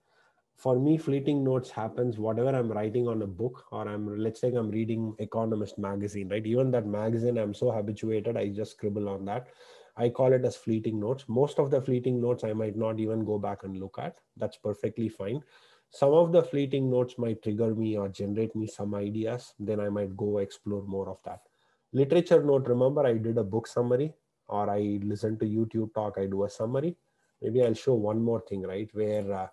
for me fleeting notes happens whatever i'm writing on a book or i'm let's say i'm reading economist magazine right even that magazine i'm so habituated i just scribble on that i call it as fleeting notes most of the fleeting notes i might not even go back and look at that's perfectly fine some of the fleeting notes might trigger me or generate me some ideas then i might go explore more of that literature note remember i did a book summary or i listen to youtube talk i do a summary maybe i'll show one more thing right where uh,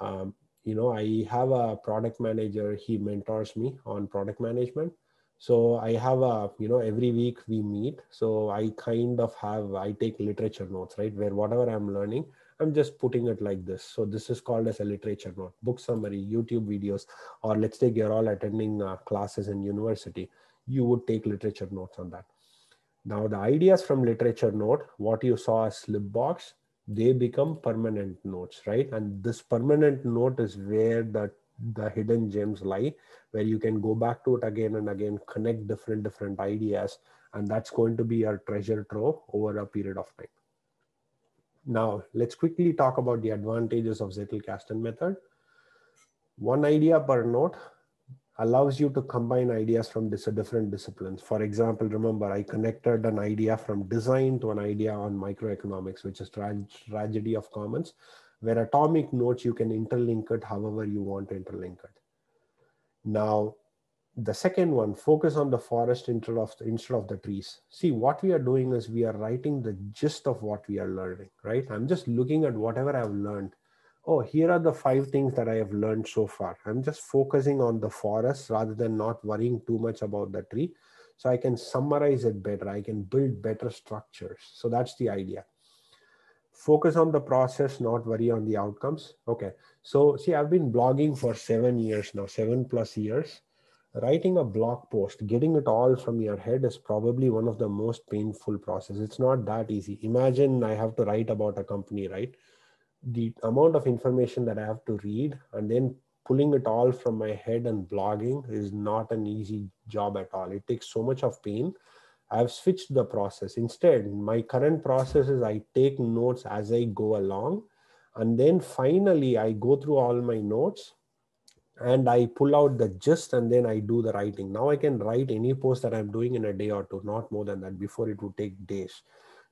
um, you know, I have a product manager. He mentors me on product management. So I have a, you know, every week we meet. So I kind of have, I take literature notes, right? Where whatever I'm learning, I'm just putting it like this. So this is called as a literature note, book summary, YouTube videos, or let's take you're all attending uh, classes in university. You would take literature notes on that. Now the ideas from literature note, what you saw as box they become permanent notes right and this permanent note is where the the hidden gems lie where you can go back to it again and again connect different different ideas and that's going to be our treasure trove over a period of time now let's quickly talk about the advantages of zettelkasten method one idea per note allows you to combine ideas from dis- different disciplines. For example, remember I connected an idea from design to an idea on microeconomics, which is tra- tragedy of commons, where atomic notes you can interlink it however you want to interlink it. Now, the second one, focus on the forest instead of instead of the trees. See, what we are doing is we are writing the gist of what we are learning, right? I'm just looking at whatever I've learned oh, here are the five things that I have learned so far. I'm just focusing on the forest rather than not worrying too much about the tree. So I can summarize it better. I can build better structures. So that's the idea. Focus on the process, not worry on the outcomes. Okay. So see, I've been blogging for seven years now, seven plus years. Writing a blog post, getting it all from your head is probably one of the most painful process. It's not that easy. Imagine I have to write about a company, right? the amount of information that I have to read and then pulling it all from my head and blogging is not an easy job at all. It takes so much of pain. I've switched the process. Instead, my current process is I take notes as I go along. And then finally, I go through all my notes and I pull out the gist and then I do the writing. Now I can write any post that I'm doing in a day or two, not more than that. Before it would take days.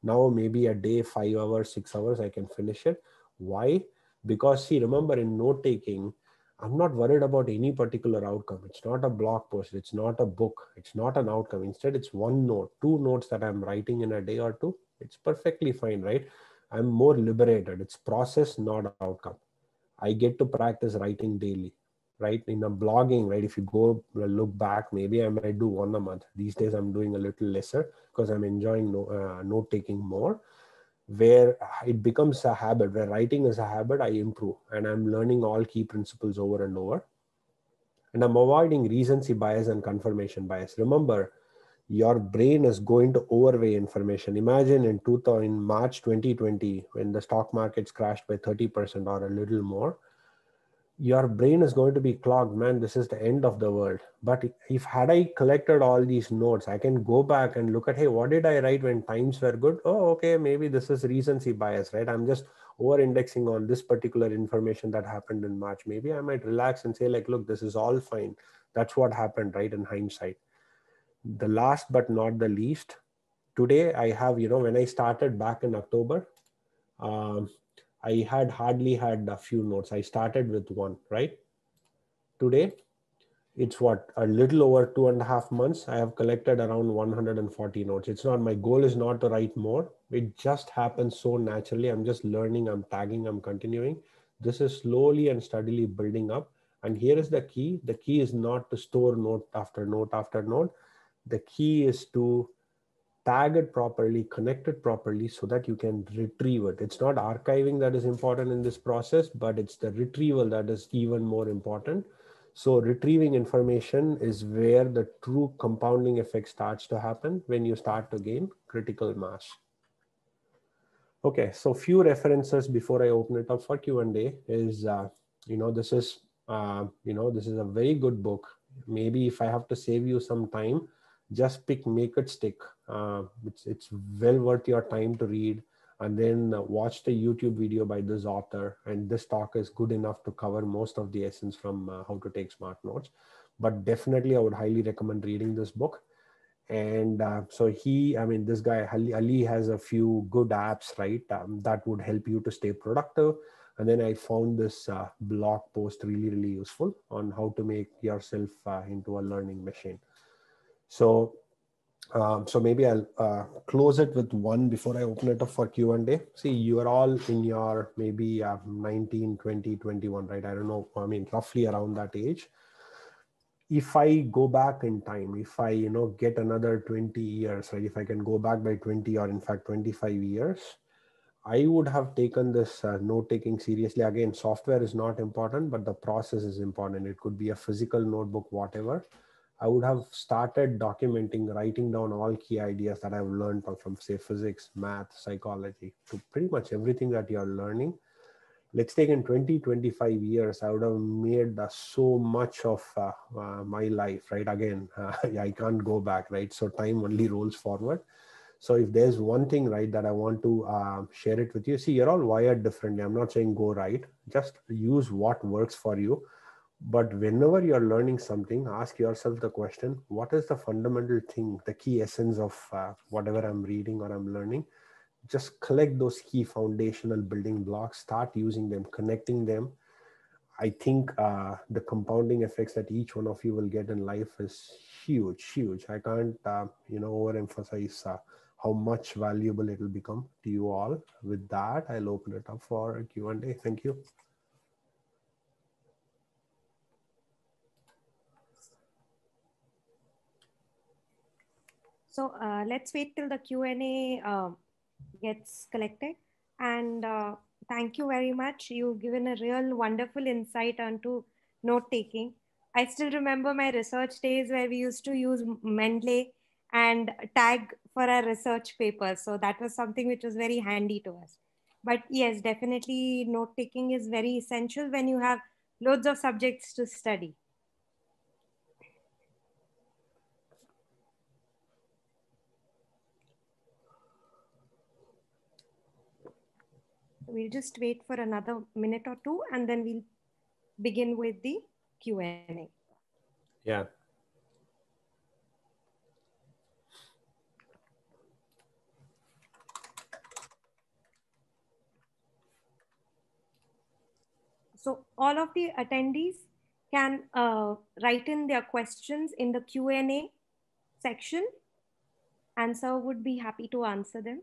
Now, maybe a day, five hours, six hours, I can finish it why? Because see, remember in note taking, I'm not worried about any particular outcome. It's not a blog post. It's not a book. It's not an outcome. Instead, it's one note, two notes that I'm writing in a day or two. It's perfectly fine, right? I'm more liberated. It's process, not outcome. I get to practice writing daily, right? In a blogging, right? If you go look back, maybe I might do one a month. These days, I'm doing a little lesser because I'm enjoying no, uh, note taking more where it becomes a habit, where writing is a habit, I improve and I'm learning all key principles over and over. And I'm avoiding recency bias and confirmation bias. Remember, your brain is going to overweigh information. Imagine in, two, in March 2020, when the stock markets crashed by 30% or a little more, your brain is going to be clogged man this is the end of the world but if had i collected all these notes i can go back and look at hey what did i write when times were good oh okay maybe this is recency bias right i'm just over indexing on this particular information that happened in march maybe i might relax and say like look this is all fine that's what happened right in hindsight the last but not the least today i have you know when i started back in october um, I had hardly had a few notes. I started with one, right? Today, it's what, a little over two and a half months. I have collected around 140 notes. It's not, my goal is not to write more. It just happens so naturally. I'm just learning, I'm tagging, I'm continuing. This is slowly and steadily building up. And here is the key. The key is not to store note after note after note. The key is to tag it properly, connect it properly so that you can retrieve it. It's not archiving that is important in this process, but it's the retrieval that is even more important. So retrieving information is where the true compounding effect starts to happen when you start to gain critical mass. Okay, so few references before I open it up for Q&A is, uh, you know, this is, uh, you know, this is a very good book. Maybe if I have to save you some time, just pick Make It Stick uh, it's, it's well worth your time to read and then watch the YouTube video by this author. And this talk is good enough to cover most of the essence from uh, how to take smart notes. But definitely, I would highly recommend reading this book. And uh, so he, I mean, this guy Ali, Ali has a few good apps, right? Um, that would help you to stay productive. And then I found this uh, blog post really, really useful on how to make yourself uh, into a learning machine. So um, so maybe I'll uh, close it with one before I open it up for Q&A. See, you are all in your maybe uh, 19, 20, 21, right? I don't know. I mean, roughly around that age. If I go back in time, if I, you know, get another 20 years, right? If I can go back by 20 or in fact 25 years, I would have taken this uh, note taking seriously. Again, software is not important, but the process is important. It could be a physical notebook, whatever I would have started documenting, writing down all key ideas that I've learned from, from, say, physics, math, psychology, to pretty much everything that you're learning. Let's take in 20, 25 years, I would have made uh, so much of uh, uh, my life, right? Again, (laughs) I can't go back, right? So time only rolls forward. So if there's one thing, right, that I want to uh, share it with you, see, you're all wired differently. I'm not saying go right, just use what works for you but whenever you're learning something, ask yourself the question what is the fundamental thing, the key essence of uh, whatever I'm reading or I'm learning? Just collect those key foundational building blocks, start using them, connecting them. I think uh, the compounding effects that each one of you will get in life is huge, huge. I can't, uh, you know, overemphasize uh, how much valuable it will become to you all. With that, I'll open it up for Q&A. Thank you. So uh, let's wait till the Q&A uh, gets collected. And uh, thank you very much. You've given a real wonderful insight onto note taking. I still remember my research days where we used to use Mendeley and tag for our research papers. So that was something which was very handy to us. But yes, definitely note taking is very essential when you have loads of subjects to study. We'll just wait for another minute or two and then we'll begin with the Q&A. Yeah. So all of the attendees can uh, write in their questions in the Q&A section and sir would be happy to answer them.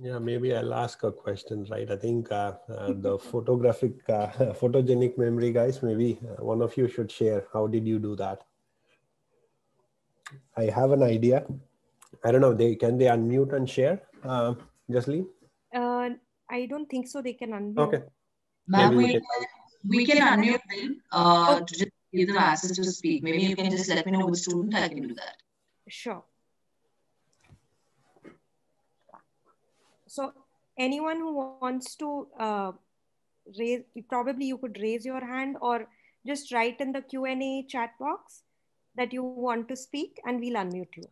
Yeah, maybe I'll ask a question, right? I think uh, uh, the photographic, uh, (laughs) photogenic memory guys, maybe uh, one of you should share. How did you do that? I have an idea. I don't know. They can they unmute and share, uh, Jasleen? Uh, I don't think so. They can unmute. Okay. Ma'am, we, we, can, we can unmute them uh, oh. to just give them access to speak. Maybe you can just let me know which student. I can do that. Sure. So anyone who wants to uh, raise, probably you could raise your hand or just write in the Q&A chat box that you want to speak and we'll unmute you.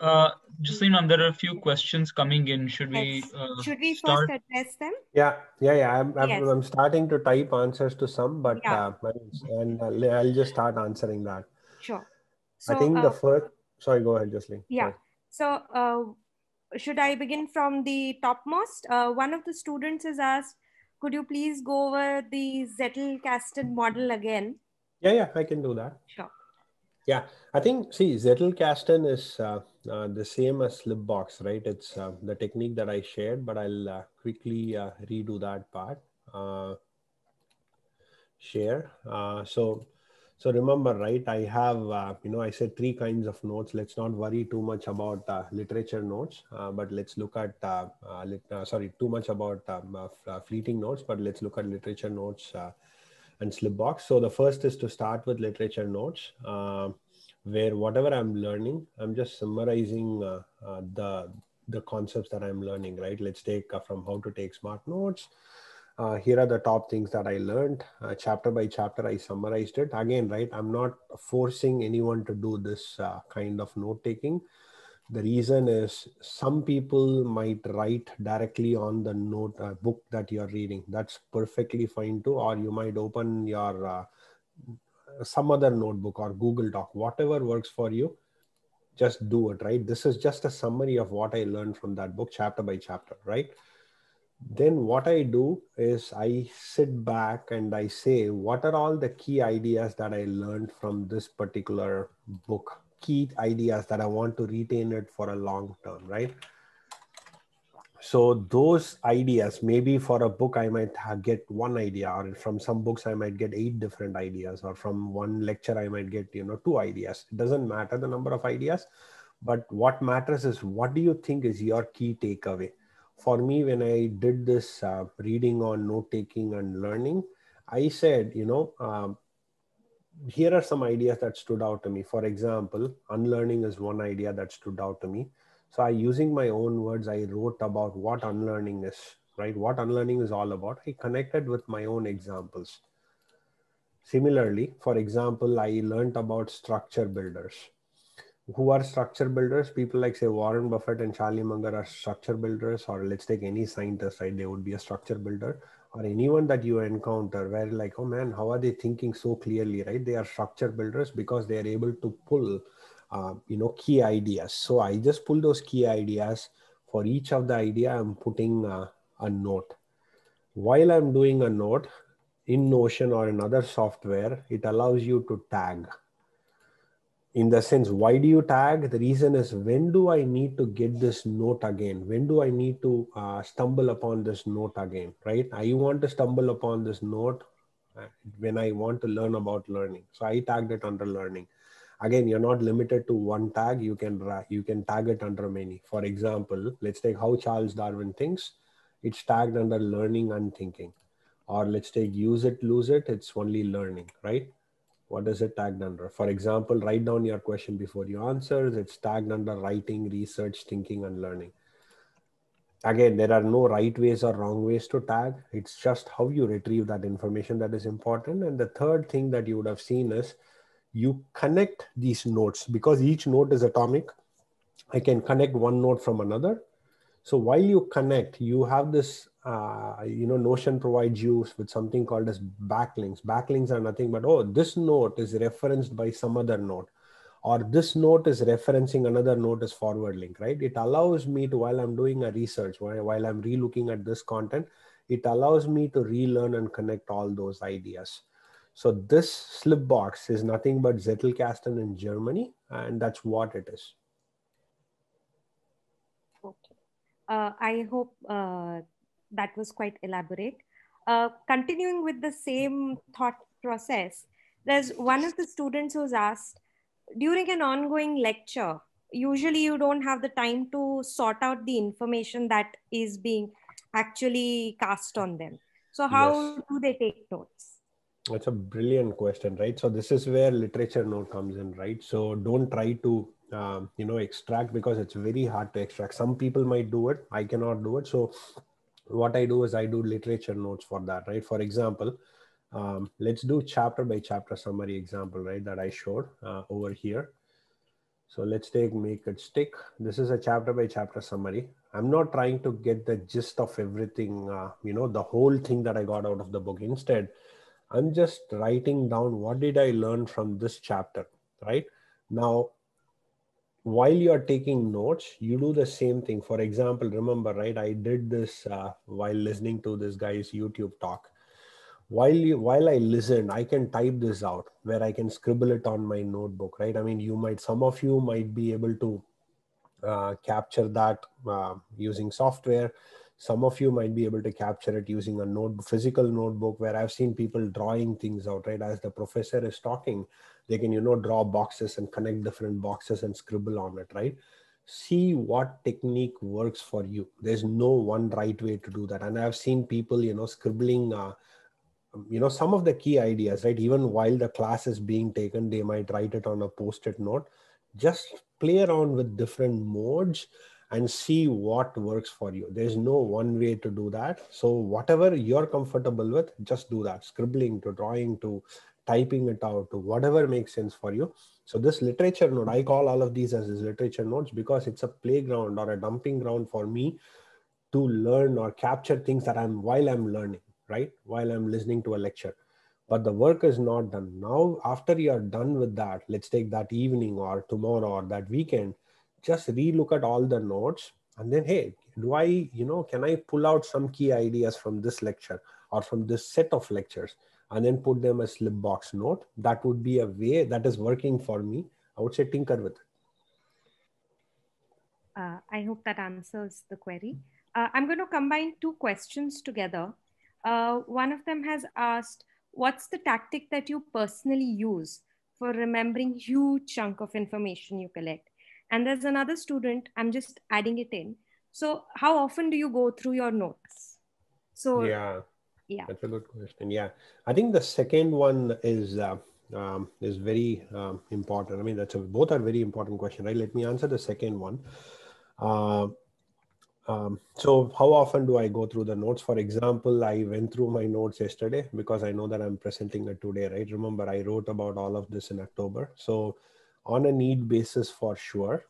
Uh, Justine, um, there are a few questions coming in. Should we uh, Should we start? first address them? Yeah, yeah, yeah. I'm, I'm, yes. I'm starting to type answers to some, but yeah. uh, and uh, I'll just start answering that. Sure. So, I think the uh, first, sorry, go ahead, Justine. Yeah. Sorry. So uh, should I begin from the topmost? one of the students has asked, could you please go over the zettel Casten model again? Yeah, yeah, I can do that. Sure. Yeah, I think, see, Zettelkasten is uh, uh, the same as Slipbox, right? It's uh, the technique that I shared, but I'll uh, quickly uh, redo that part. Uh, share. so, so remember, right, I have, you know, I said three kinds of notes. Let's not worry too much about literature notes, but let's look at, lit sorry, too much about um, fleeting notes, but let's look at literature notes and Slipbox. So the first is to start with literature notes, uh, where whatever I'm learning, I'm just summarizing uh, uh, the the concepts that I'm learning. Right? Let's take uh, from how to take smart notes. Uh, here are the top things that I learned. Uh, chapter by chapter, I summarized it. Again, right? I'm not forcing anyone to do this kind of note taking. The reason is some people might write directly on the note uh, book that you're reading. That's perfectly fine too. Or you might open your uh, some other notebook or Google Doc, whatever works for you. Just do it, right? This is just a summary of what I learned from that book, chapter by chapter, right? Then what I do is I sit back and I say, what are all the key ideas that I learned from this particular book, key ideas that I want to retain it for a long term, right? So those ideas, maybe for a book, I might get one idea, or from some books, I might get eight different ideas, or from one lecture, I might get you know two ideas. It doesn't matter the number of ideas, but what matters is what do you think is your key takeaway? For me, when I did this uh, reading on note taking and learning, I said, you know, um, here are some ideas that stood out to me. For example, unlearning is one idea that stood out to me. So I using my own words, I wrote about what unlearning is, right? What unlearning is all about. I connected with my own examples. Similarly, for example, I learned about structure builders. Who are structure builders? People like say Warren Buffett and Charlie Munger are structure builders, or let's take any scientist, right? They would be a structure builder or anyone that you encounter where like oh man how are they thinking so clearly right they are structure builders because they are able to pull uh, you know key ideas so i just pull those key ideas for each of the idea i'm putting a, uh, a note while i'm doing a note in notion or another software it allows you to tag in the sense why do you tag the reason is when do i need to get this note again when do i need to uh, stumble upon this note again right i want to stumble upon this note uh, when i want to learn about learning so i tagged it under learning again you're not limited to one tag you can you can tag it under many for example let's take how charles darwin thinks it's tagged under learning and thinking or let's take use it lose it it's only learning right what is it tagged under for example write down your question before you answer. it's tagged under writing research thinking and learning again there are no right ways or wrong ways to tag it's just how you retrieve that information that is important and the third thing that you would have seen is you connect these notes because each note is atomic i can connect one note from another so while you connect you have this uh, you know notion provides you with something called as backlinks backlinks are nothing but oh this note is referenced by some other note or this note is referencing another note as forward link right it allows me to while i'm doing a research while, i'm relooking at this content it allows me to relearn and connect all those ideas so this slipbox is nothing but zettelkasten in germany and that's what it is okay uh, i hope uh that was quite elaborate. Uh, continuing with the same thought process, there's one of the students who's asked during an ongoing lecture, usually you don't have the time to sort out the information that is being actually cast on them. So, how yes. do they take notes? That's a brilliant question, right? So, this is where literature note comes in, right? So, don't try to um, you know extract because it's very hard to extract some people might do it i cannot do it so what I do is I do literature notes for that, right? For example, um, let's do chapter by chapter summary example, right? That I showed uh, over here. So let's take make it stick. This is a chapter by chapter summary. I'm not trying to get the gist of everything, uh, you know, the whole thing that I got out of the book. Instead, I'm just writing down what did I learn from this chapter, right? Now, while you're taking notes, you do the same thing. For example, remember, right? I did this uh, while listening to this guy's YouTube talk. While you, while I listen, I can type this out where I can scribble it on my notebook, right? I mean, you might some of you might be able to uh, capture that uh, using software some of you might be able to capture it using a note physical notebook where i've seen people drawing things out right as the professor is talking they can you know draw boxes and connect different boxes and scribble on it right see what technique works for you there's no one right way to do that and i've seen people you know scribbling uh, you know some of the key ideas right even while the class is being taken they might write it on a post-it note just play around with different modes and see what works for you. There's no one way to do that. So, whatever you're comfortable with, just do that scribbling to drawing to typing it out to whatever makes sense for you. So, this literature note, I call all of these as literature notes because it's a playground or a dumping ground for me to learn or capture things that I'm while I'm learning, right? While I'm listening to a lecture but the work is not done now after you are done with that let's take that evening or tomorrow or that weekend just relook at all the notes and then hey do i you know can i pull out some key ideas from this lecture or from this set of lectures and then put them as slip box note that would be a way that is working for me i would say tinker with it uh, i hope that answers the query uh, i'm going to combine two questions together uh, one of them has asked what's the tactic that you personally use for remembering huge chunk of information you collect and there's another student i'm just adding it in so how often do you go through your notes so yeah yeah that's a good question yeah i think the second one is uh, um, is very um, important i mean that's a, both are very important question right let me answer the second one uh, um, so how often do i go through the notes for example i went through my notes yesterday because i know that i'm presenting it today right remember i wrote about all of this in october so on a need basis for sure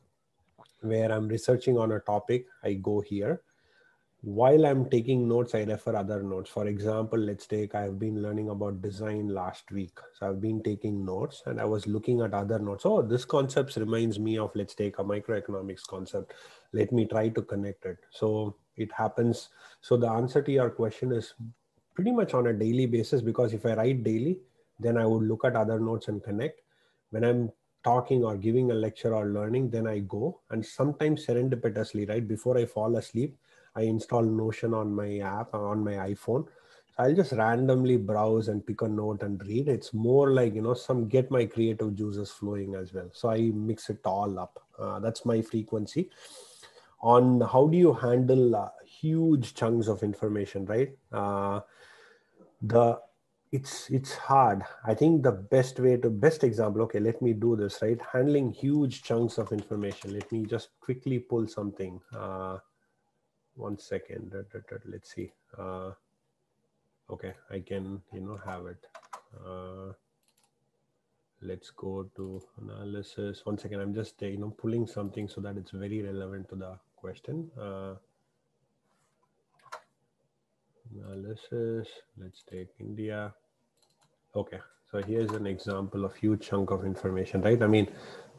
where i'm researching on a topic i go here while i'm taking notes i refer other notes for example let's take i've been learning about design last week so i've been taking notes and i was looking at other notes oh this concept reminds me of let's take a microeconomics concept let me try to connect it so it happens so the answer to your question is pretty much on a daily basis because if i write daily then i would look at other notes and connect when i'm talking or giving a lecture or learning, then I go. And sometimes serendipitously, right before I fall asleep, I install Notion on my app on my iPhone. So I'll just randomly browse and pick a note and read. It's more like you know some get my creative juices flowing as well. So I mix it all up. Uh, that's my frequency. On how do you handle uh, huge chunks of information, right? Uh, the it's it's hard i think the best way to best example okay let me do this right handling huge chunks of information let me just quickly pull something uh, one second let's see uh, okay i can you know have it uh, let's go to analysis one second i'm just uh, you know pulling something so that it's very relevant to the question uh, analysis. Let's take India. Okay, so here's an example of huge chunk of information, right? I mean,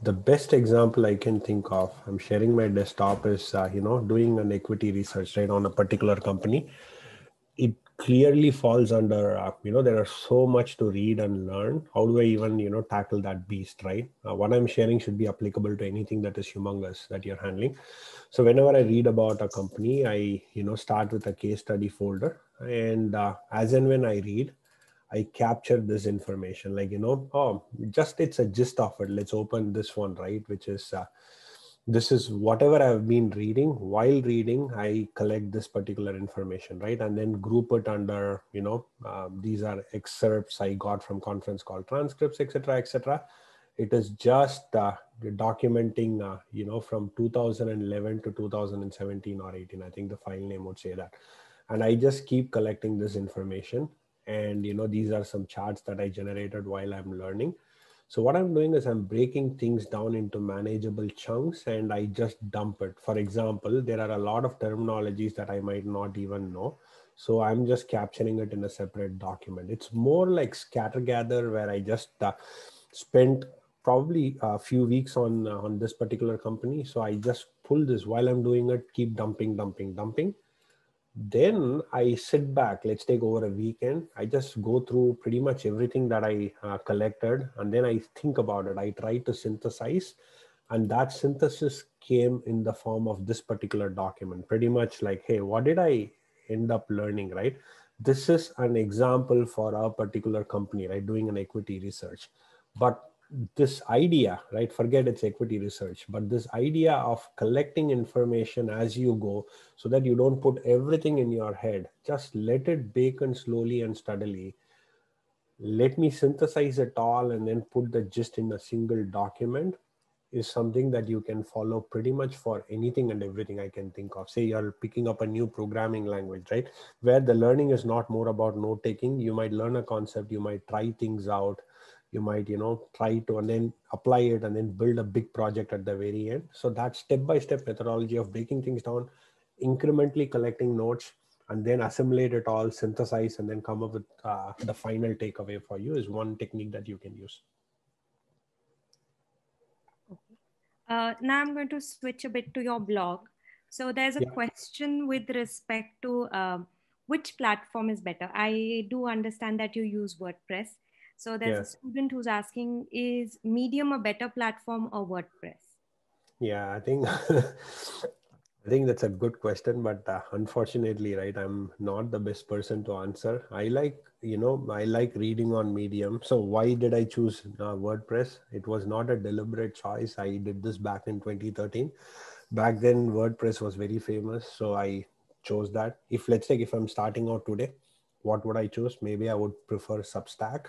the best example I can think of, I'm sharing my desktop is, uh, you know, doing an equity research, right, on a particular company clearly falls under uh, you know there are so much to read and learn how do i even you know tackle that beast right uh, what i'm sharing should be applicable to anything that is humongous that you're handling so whenever i read about a company i you know start with a case study folder and uh, as and when i read i capture this information like you know oh just it's a gist of it let's open this one right which is uh, this is whatever I've been reading. While reading, I collect this particular information, right? And then group it under, you know, um, these are excerpts I got from conference call transcripts, etc., etc. It is just uh, documenting, uh, you know, from 2011 to 2017 or 18. I think the file name would say that. And I just keep collecting this information. And, you know, these are some charts that I generated while I'm learning so what I'm doing is I'm breaking things down into manageable chunks and I just dump it. For example, there are a lot of terminologies that I might not even know. So I'm just capturing it in a separate document. It's more like scatter gather where I just uh, spent probably a few weeks on, uh, on this particular company. So I just pull this while I'm doing it, keep dumping, dumping, dumping then i sit back let's take over a weekend i just go through pretty much everything that i uh, collected and then i think about it i try to synthesize and that synthesis came in the form of this particular document pretty much like hey what did i end up learning right this is an example for a particular company right doing an equity research but this idea, right? Forget it's equity research, but this idea of collecting information as you go so that you don't put everything in your head, just let it bake and slowly and steadily. Let me synthesize it all and then put the gist in a single document is something that you can follow pretty much for anything and everything I can think of. Say you're picking up a new programming language, right? Where the learning is not more about note taking. You might learn a concept, you might try things out, you might you know try to and then apply it and then build a big project at the very end so that step by step methodology of breaking things down incrementally collecting notes and then assimilate it all synthesize and then come up with uh, the final takeaway for you is one technique that you can use okay. uh, now i'm going to switch a bit to your blog so there's a yeah. question with respect to um, which platform is better i do understand that you use wordpress so there's yes. a student who's asking, is Medium a better platform or WordPress? Yeah, I think (laughs) I think that's a good question, but uh, unfortunately, right, I'm not the best person to answer. I like, you know, I like reading on Medium. So why did I choose uh, WordPress? It was not a deliberate choice. I did this back in 2013. Back then, WordPress was very famous, so I chose that. If let's say if I'm starting out today, what would I choose? Maybe I would prefer Substack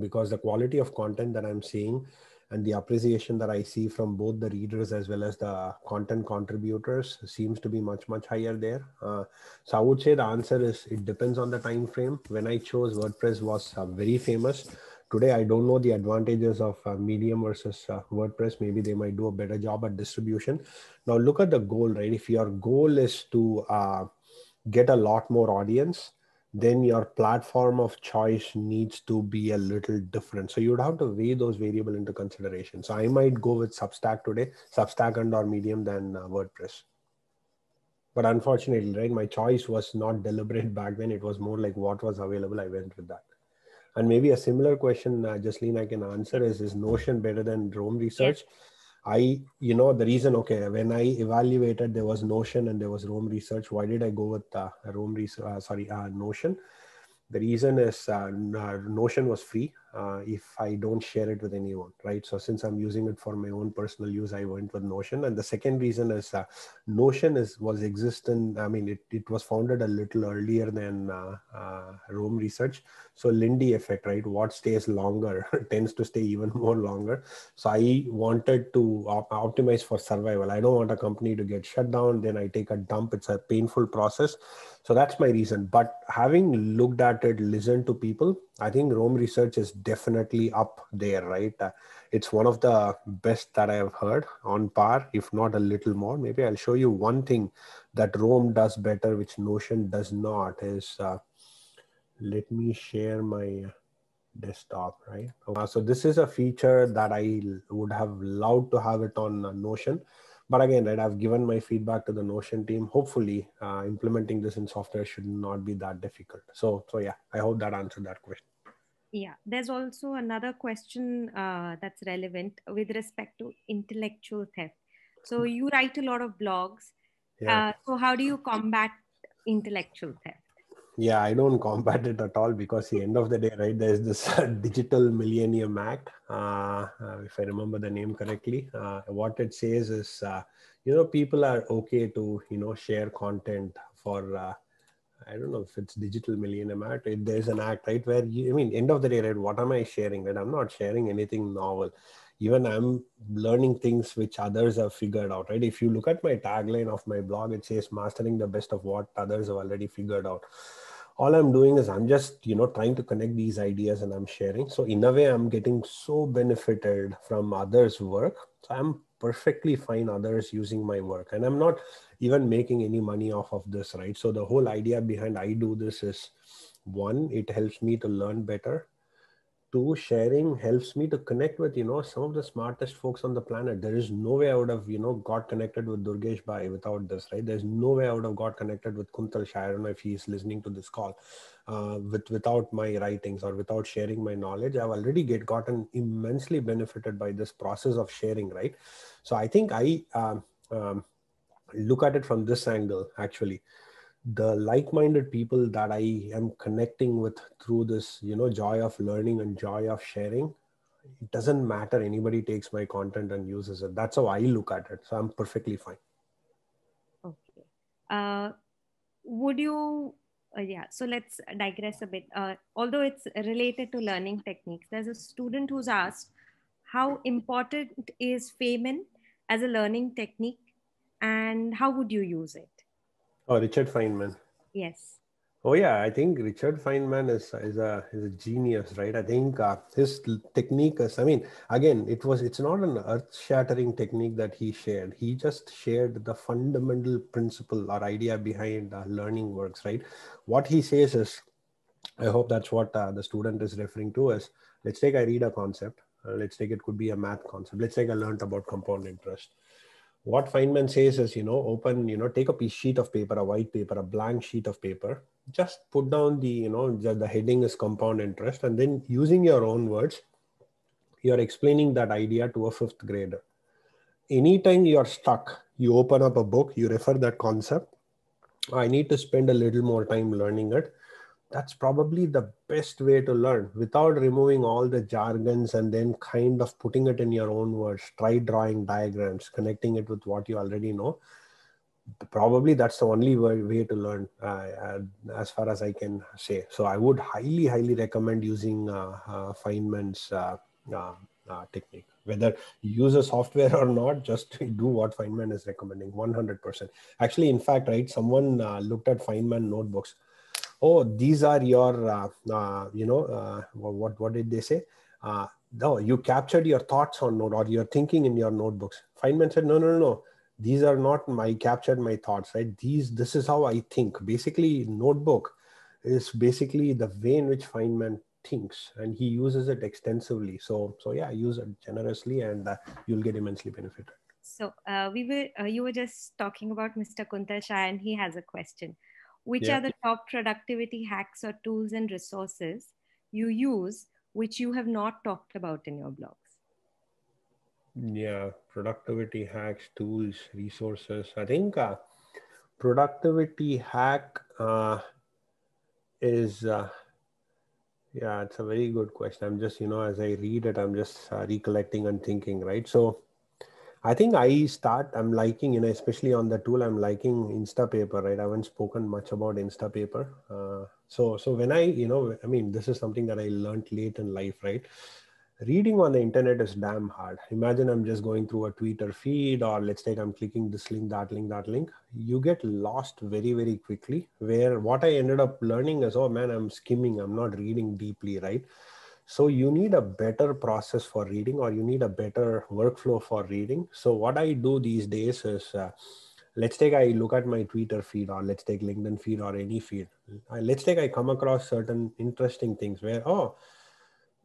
because the quality of content that I'm seeing and the appreciation that I see from both the readers as well as the content contributors seems to be much much higher there. Uh, so I would say the answer is it depends on the time frame. When I chose WordPress was uh, very famous. Today I don't know the advantages of uh, Medium versus uh, WordPress. Maybe they might do a better job at distribution. Now look at the goal, right? If your goal is to uh, get a lot more audience, then your platform of choice needs to be a little different. So you'd have to weigh those variable into consideration. So I might go with Substack today, Substack and or Medium than uh, WordPress. But unfortunately, right, my choice was not deliberate (laughs) back then. It was more like what was available. I went with that. And maybe a similar question, uh, Justine, I can answer is is Notion better than Rome Research? I, you know, the reason, okay, when I evaluated, there was Notion and there was Rome Research. Why did I go with uh, Rome Research, uh, sorry, uh, Notion? The reason is uh, uh Notion was free uh, if I don't share it with anyone, right? So since I'm using it for my own personal use, I went with Notion. And the second reason is uh, Notion is was existent. I mean, it, it was founded a little earlier than Rome Research. So Lindy effect, right? What stays longer (laughs) tends to stay even more longer. So I wanted to op- optimize for survival. I don't want a company to get shut down. Then I take a dump. It's a painful process. So that's my reason. But having looked at it, listened to people, I think Rome Research is definitely up there, right? Uh, it's one of the best that I have heard on par, if not a little more. Maybe I'll show you one thing that Rome does better, which Notion does not, is uh, let me share my desktop, right? Uh, so this is a feature that I would have loved to have it on uh, Notion. But again, right, I've given my feedback to the Notion team. Hopefully, uh, implementing this in software should not be that difficult. So, so yeah, I hope that answered that question. Yeah, there's also another question uh, that's relevant with respect to intellectual theft. So you write a lot of blogs. Yeah. Uh, so how do you combat intellectual theft? yeah i don't combat it at all because the end of the day right there's this (laughs) digital millennium act uh, uh, if i remember the name correctly uh, what it says is uh, you know people are okay to you know share content for uh, I don't know if it's digital millennium act. there's an act, right? Where you, I mean, end of the day, right? What am I sharing? Right? I'm not sharing anything novel even i'm learning things which others have figured out right if you look at my tagline of my blog it says mastering the best of what others have already figured out all i'm doing is i'm just you know trying to connect these ideas and i'm sharing so in a way i'm getting so benefited from others work so i'm perfectly fine others using my work and i'm not even making any money off of this right so the whole idea behind i do this is one it helps me to learn better two sharing helps me to connect with you know some of the smartest folks on the planet there is no way i would have you know got connected with durgesh bhai without this right there's no way i would have got connected with kuntal shah i don't know if he's listening to this call uh, with without my writings or without sharing my knowledge i've already get gotten immensely benefited by this process of sharing right so i think i um, um look at it from this angle actually the like-minded people that i am connecting with through this you know joy of learning and joy of sharing it doesn't matter anybody takes my content and uses it that's how i look at it so i'm perfectly fine okay uh, would you uh, yeah so let's digress a bit uh, although it's related to learning techniques there's a student who's asked how important is feynman as a learning technique and how would you use it Oh, Richard Feynman. Yes. Oh yeah, I think Richard Feynman is is a is a genius, right? I think uh, his technique is. I mean, again, it was it's not an earth-shattering technique that he shared. He just shared the fundamental principle or idea behind uh, learning works, right? What he says is, I hope that's what uh, the student is referring to. Is let's take I read a concept. Uh, let's take it could be a math concept. Let's take I learned about compound interest what Feynman says is, you know, open, you know, take a piece, sheet of paper, a white paper, a blank sheet of paper, just put down the, you know, the heading is compound interest, and then using your own words, you're explaining that idea to a fifth grader. Anytime you're stuck, you open up a book, you refer that concept. I need to spend a little more time learning it that's probably the best way to learn without removing all the jargons and then kind of putting it in your own words try drawing diagrams connecting it with what you already know probably that's the only way, to learn uh, uh, as far as i can say so i would highly highly recommend using uh, uh, feynman's uh, uh, technique whether you use a software or not just (laughs) do what feynman is recommending 100% actually in fact right someone looked at feynman notebooks oh these are your uh, uh, you know uh, what what did they say uh, no you captured your thoughts on note or your thinking in your notebooks feynman said no no no no these are not my captured my thoughts right these this is how i think basically notebook is basically the way in which feynman thinks and he uses it extensively so so yeah use it generously and uh, you'll get immensely benefited so uh, we were you were just talking about mr kuntal shah and he has a question which yeah. are the top productivity hacks or tools and resources you use, which you have not talked about in your blogs? Yeah, productivity hacks, tools, resources. I think uh, productivity hack uh, is. Uh, yeah, it's a very good question. I'm just, you know, as I read it, I'm just uh, recollecting and thinking, right? So, I think I start, I'm liking, you know, especially on the tool, I'm liking Instapaper, right? I haven't spoken much about Instapaper. Uh, so, so when I, you know, I mean, this is something that I learned late in life, right? Reading on the internet is damn hard. Imagine I'm just going through a Twitter feed, or let's say I'm clicking this link, that link, that link. You get lost very, very quickly. Where what I ended up learning is, oh man, I'm skimming, I'm not reading deeply, right? So you need a better process for reading or you need a better workflow for reading. So what I do these days is, uh, let's take I look at my Twitter feed or let's take LinkedIn feed or any feed. I, let's take I come across certain interesting things where, oh,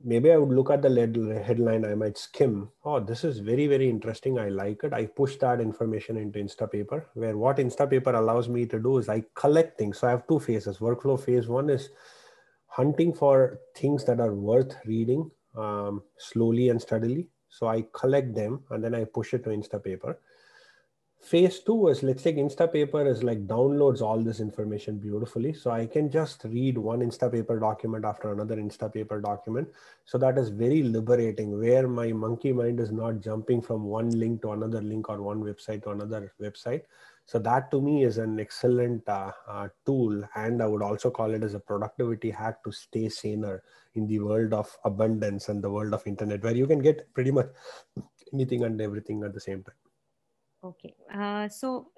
maybe I would look at the lead, headline, I might skim. Oh, this is very, very interesting. I like it. I push that information into Instapaper, where what Instapaper allows me to do is I collect things. So I have two phases. Workflow phase one is hunting for things that are worth reading um, slowly and steadily. So I collect them and then I push it to Instapaper. Phase two is let's take Instapaper is like downloads all this information beautifully. So I can just read one Instapaper document after another Instapaper document. So that is very liberating where my monkey mind is not jumping from one link to another link or one website to another website. So that to me is an excellent uh, uh, tool, and I would also call it as a productivity hack to stay saner in the world of abundance and the world of internet, where you can get pretty much anything and everything at the same time. Okay, uh, so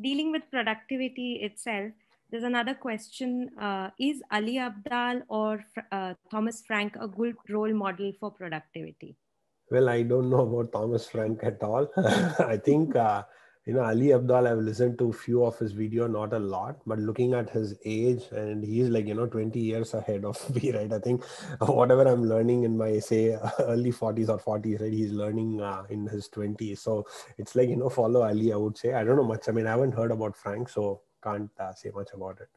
dealing with productivity itself, there's another question: uh, Is Ali Abdal or uh, Thomas Frank a good role model for productivity? Well, I don't know about Thomas Frank at all. (laughs) I think. Uh, you know ali abdal i've listened to a few of his video not a lot but looking at his age and he's like you know 20 years ahead of (laughs) me right i think whatever i'm learning in my say (laughs) early 40s or 40s right he's learning uh, in his 20s so it's like you know follow ali i would say i don't know much i mean i haven't heard about frank so can't uh, say much about it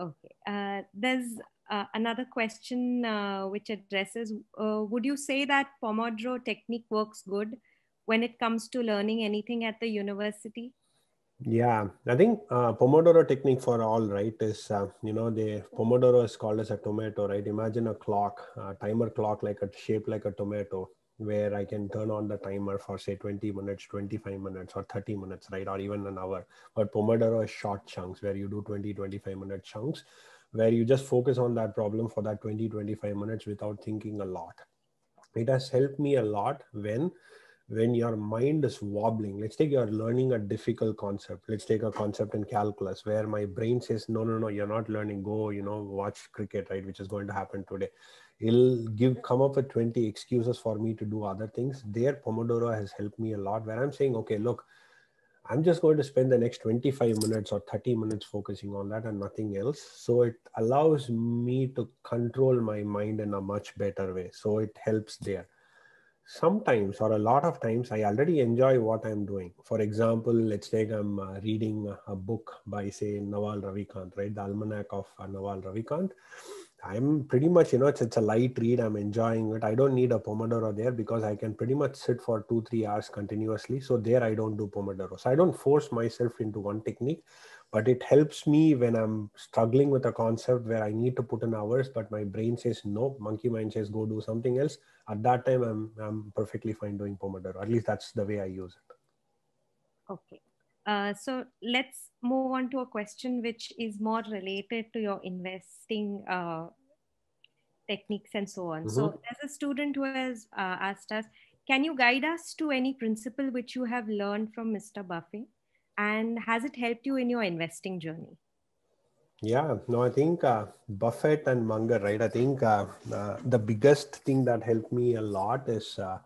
okay uh, there's uh, another question uh, which addresses uh, would you say that pomodoro technique works good when it comes to learning anything at the university? Yeah, I think uh, Pomodoro technique for all, right, is, uh, you know, the Pomodoro is called as a tomato, right? Imagine a clock, a timer clock, like a shape like a tomato, where I can turn on the timer for say 20 minutes, 25 minutes or 30 minutes, right? Or even an hour. But Pomodoro is short chunks where you do 20, 25 minute chunks, where you just focus on that problem for that 20, 25 minutes without thinking a lot. It has helped me a lot when when your mind is wobbling let's take you're learning a difficult concept let's take a concept in calculus where my brain says no no no you're not learning go you know watch cricket right which is going to happen today it'll give come up with 20 excuses for me to do other things There, pomodoro has helped me a lot where i'm saying okay look i'm just going to spend the next 25 minutes or 30 minutes focusing on that and nothing else so it allows me to control my mind in a much better way so it helps there sometimes or a lot of times i already enjoy what i'm doing for example let's take i'm um, uh, reading a book by say nawal ravikant right the almanac of uh, nawal ravikant i'm pretty much you know it's, it's a light read i'm enjoying it i don't need a pomodoro there because i can pretty much sit for two three hours continuously so there i don't do pomodoro so i don't force myself into one technique but it helps me when i'm struggling with a concept where i need to put in hours but my brain says no monkey mind says go do something else at that time i'm i'm perfectly fine doing pomodoro at least that's the way i use it okay uh, so let's move on to a question which is more related to your investing uh, techniques and so on. Mm-hmm. So there's a student who has uh, asked us, can you guide us to any principle which you have learned from Mr. Buffett? and has it helped you in your investing journey yeah no i think uh, buffett and munger right i think uh, uh, the biggest thing that helped me a lot is uh,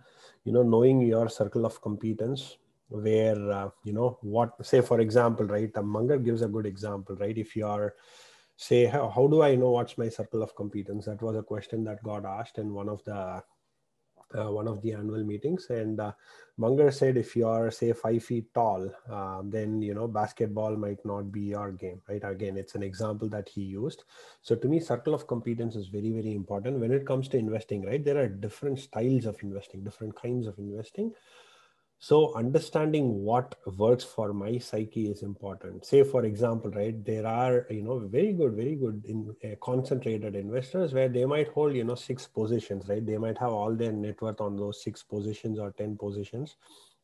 you know knowing your circle of competence where uh, you know what say for example right uh, munger gives a good example right if you are say how, how do i know what's my circle of competence that was a question that got asked in one of the uh, one of the annual meetings, and uh, Munger said, if you are say five feet tall, um, then you know basketball might not be your game, right? Again, it's an example that he used. So to me, circle of competence is very very important when it comes to investing, right? There are different styles of investing, different kinds of investing so understanding what works for my psyche is important say for example right there are you know very good very good in uh, concentrated investors where they might hold you know six positions right they might have all their net worth on those six positions or 10 positions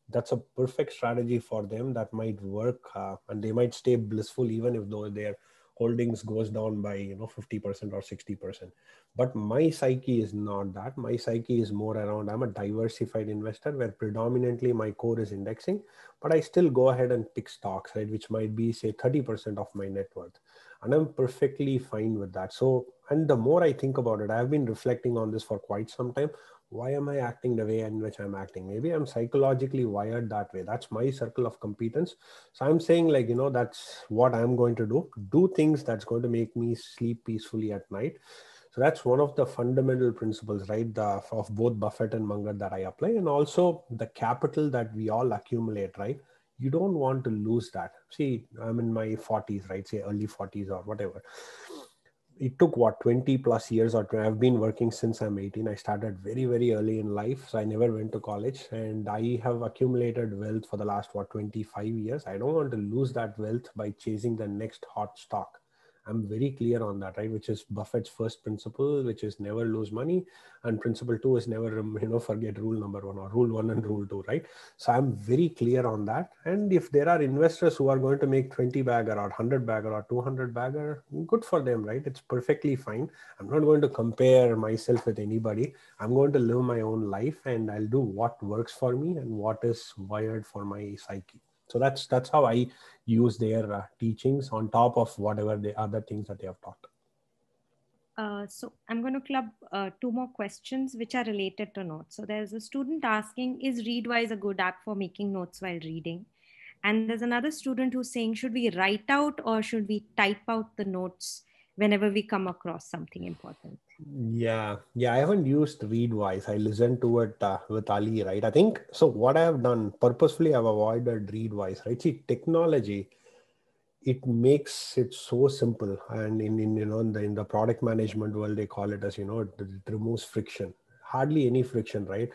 that's a perfect strategy for them that might work uh, and they might stay blissful even if though they're holdings goes down by you know 50% or 60% but my psyche is not that my psyche is more around i'm a diversified investor where predominantly my core is indexing but i still go ahead and pick stocks right which might be say 30% of my net worth and i'm perfectly fine with that so and the more i think about it i've been reflecting on this for quite some time why am I acting the way in which I'm acting? Maybe I'm psychologically wired that way. That's my circle of competence. So I'm saying, like, you know, that's what I'm going to do. Do things that's going to make me sleep peacefully at night. So that's one of the fundamental principles, right, the, of both Buffett and Munger that I apply, and also the capital that we all accumulate, right? You don't want to lose that. See, I'm in my 40s, right? Say early 40s or whatever it took what 20 plus years or I've been working since I'm 18. I started very, very early in life. So I never went to college and I have accumulated wealth for the last what 25 years. I don't want to lose that wealth by chasing the next hot stock. I'm very clear on that, right? Which is Buffett's first principle, which is never lose money, and principle two is never um, you know forget rule number one or rule one and rule two, right? So I'm very clear on that. And if there are investors who are going to make 20 bagger or 100 bagger or 200 bagger, good for them, right? It's perfectly fine. I'm not going to compare myself with anybody. I'm going to live my own life, and I'll do what works for me and what is wired for my psyche. So that's that's how I use their uh, teachings on top of whatever the other things that they have taught. Uh, so I'm going to club uh, two more questions which are related to notes. So there's a student asking, is Readwise a good app for making notes while reading? And there's another student who's saying, should we write out or should we type out the notes whenever we come across something important? Yeah, yeah, I haven't used Readwise. I listened to it uh, with Ali, right? I think so. What I have done purposefully, I've avoided Readwise, right? See, technology it makes it so simple, and in, in you know in the, in the product management world, they call it as you know it, it removes friction, hardly any friction, right?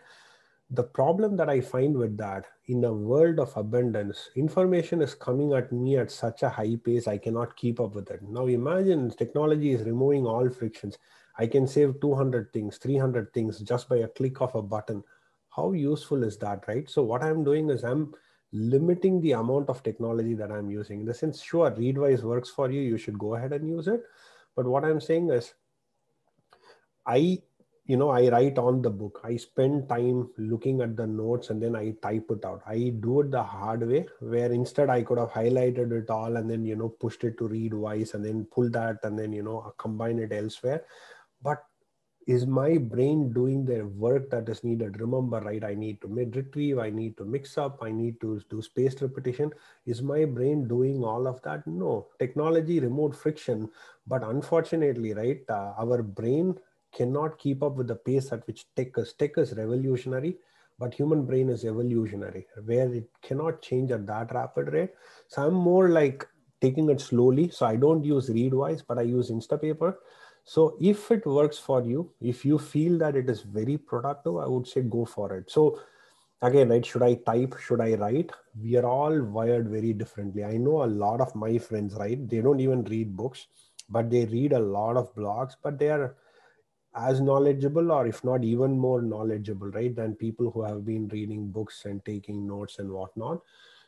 The problem that I find with that in a world of abundance, information is coming at me at such a high pace, I cannot keep up with it. Now, imagine technology is removing all frictions I can save 200 things, 300 things just by a click of a button. How useful is that, right? So what I'm doing is I'm limiting the amount of technology that I'm using. In the sense, sure, Readwise works for you. You should go ahead and use it. But what I'm saying is, I, you know, I write on the book. I spend time looking at the notes and then I type it out. I do it the hard way, where instead I could have highlighted it all and then you know pushed it to Readwise and then pull that and then you know combine it elsewhere but is my brain doing the work that is needed remember right i need to retrieve i need to mix up i need to do spaced repetition is my brain doing all of that no technology removed friction but unfortunately right uh, our brain cannot keep up with the pace at which tech is tech is revolutionary but human brain is evolutionary where it cannot change at that rapid rate so i'm more like taking it slowly so i don't use readwise but i use instapaper so if it works for you, if you feel that it is very productive, I would say go for it. So again, right, should I type? Should I write? We are all wired very differently. I know a lot of my friends, right? They don't even read books, but they read a lot of blogs, but they are as knowledgeable or if not even more knowledgeable right than people who have been reading books and taking notes and whatnot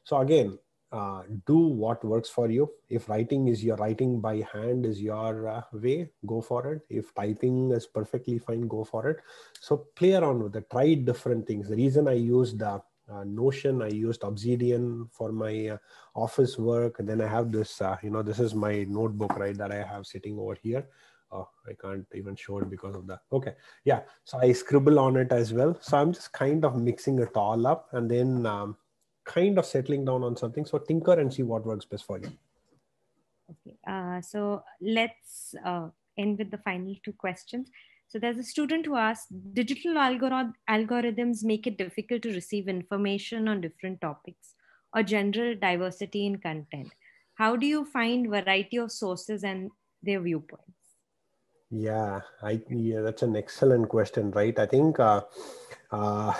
so again uh, do what works for you. If writing is your writing by hand is your uh, way, go for it. If typing is perfectly fine, go for it. So play around with it. Try different things. The reason I used the uh, Notion, I used Obsidian for my uh, office work. And then I have this, uh, you know, this is my notebook, right, that I have sitting over here. Oh, I can't even show it because of that. Okay, yeah. So I scribble on it as well. So I'm just kind of mixing it all up, and then um, kind of settling down on something. So tinker and see what works best for you. Okay. Uh, so let's uh, end with the final two questions. So there's a student who asked, digital algorith algorithms make it difficult to receive information on different topics or general diversity in content. How do you find variety of sources and their viewpoints? Yeah, I, yeah that's an excellent question, right? I think uh, uh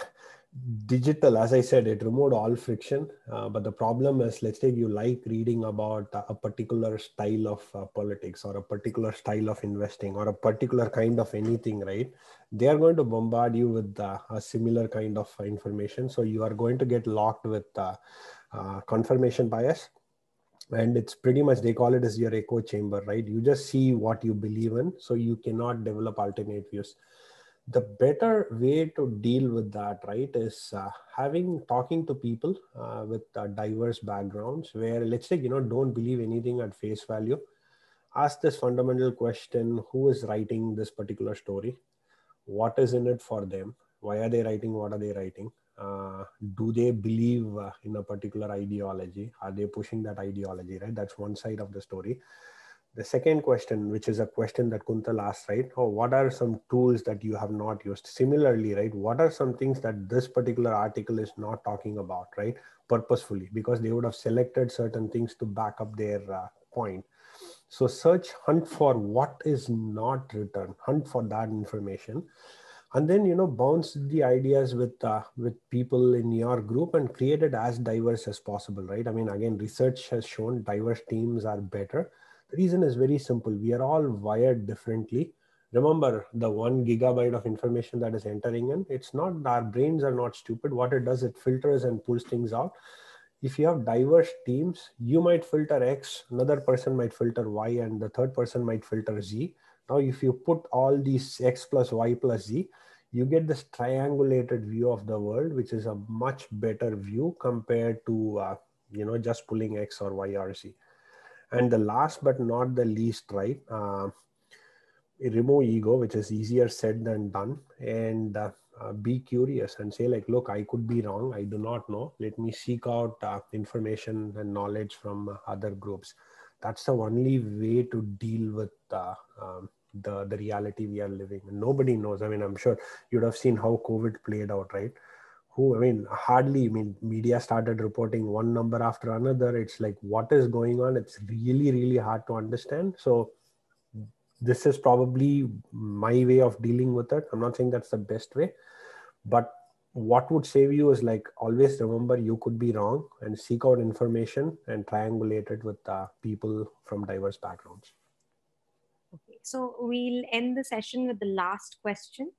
digital as i said it removed all friction uh, but the problem is let's say you like reading about a particular style of uh, politics or a particular style of investing or a particular kind of anything right they are going to bombard you with uh, a similar kind of information so you are going to get locked with uh, uh, confirmation bias and it's pretty much they call it as your echo chamber right you just see what you believe in so you cannot develop alternate views the better way to deal with that right is uh, having talking to people uh, with uh, diverse backgrounds where let's say you know don't believe anything at face value ask this fundamental question who is writing this particular story what is in it for them why are they writing what are they writing uh, do they believe uh, in a particular ideology are they pushing that ideology right that's one side of the story the second question, which is a question that Kuntal asked, right? Oh, what are some tools that you have not used? Similarly, right? What are some things that this particular article is not talking about, right? Purposefully, because they would have selected certain things to back up their uh, point. So search, hunt for what is not written, hunt for that information, and then you know bounce the ideas with uh, with people in your group and create it as diverse as possible, right? I mean, again, research has shown diverse teams are better Reason is very simple. We are all wired differently. Remember the one gigabyte of information that is entering in. It's not our brains are not stupid. What it does, it filters and pulls things out. If you have diverse teams, you might filter X, another person might filter Y, and the third person might filter Z. Now, if you put all these X plus Y plus Z, you get this triangulated view of the world, which is a much better view compared to uh, you know just pulling X or Y or Z. And the last but not the least, right? Uh, remove ego, which is easier said than done, and uh, uh, be curious and say like, look, I could be wrong. I do not know. Let me seek out uh, information and knowledge from other groups. That's the only way to deal with uh, um, the the reality we are living. Nobody knows. I mean, I'm sure you'd have seen how COVID played out, right? who i mean hardly i mean media started reporting one number after another it's like what is going on it's really really hard to understand so this is probably my way of dealing with it i'm not saying that's the best way but what would save you is like always remember you could be wrong and seek out information and triangulate it with uh, people from diverse backgrounds okay so we'll end the session with the last question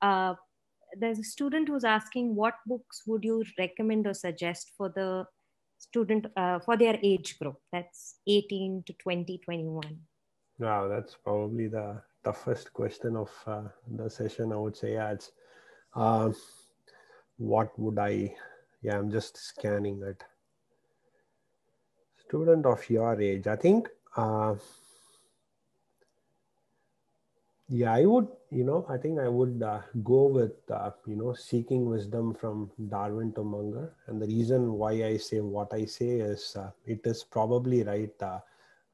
uh, there's a student who's asking what books would you recommend or suggest for the student uh, for their age group that's 18 to 20 21 wow that's probably the toughest question of uh, the session i would say "Ads, uh, what would i yeah i'm just scanning it student of your age i think uh, yeah i would you know i think i would uh, go with uh, you know seeking wisdom from darwin to munger and the reason why i say what i say is uh, it is probably right uh,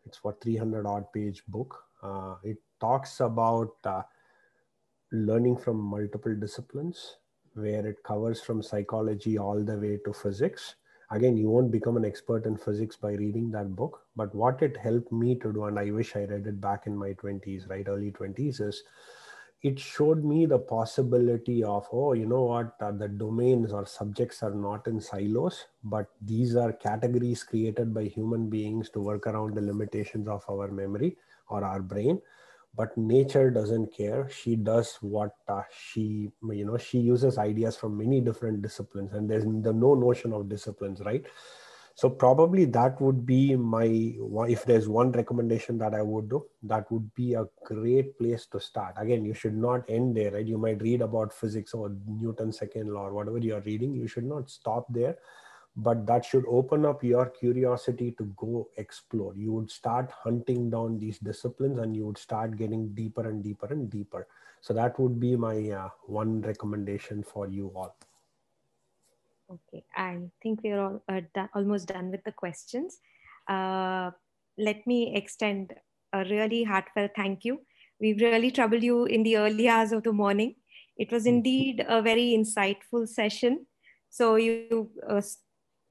it's what 300 odd page book uh, it talks about uh, learning from multiple disciplines where it covers from psychology all the way to physics again you won't become an expert in physics by reading that book but what it helped me to do and i wish i read it back in my 20s right early 20s is it showed me the possibility of oh you know what uh, the domains or subjects are not in silos but these are categories created by human beings to work around the limitations of our memory or our brain but nature doesn't care she does what uh, she you know she uses ideas from many different disciplines and there's the no notion of disciplines right so probably that would be my if there's one recommendation that i would do that would be a great place to start again you should not end there right you might read about physics or newton's second law or whatever you're reading you should not stop there but that should open up your curiosity to go explore you would start hunting down these disciplines and you would start getting deeper and deeper and deeper so that would be my uh, one recommendation for you all okay i think we're all uh, almost done with the questions uh, let me extend a really heartfelt thank you we really troubled you in the early hours of the morning it was indeed a very insightful session so you uh,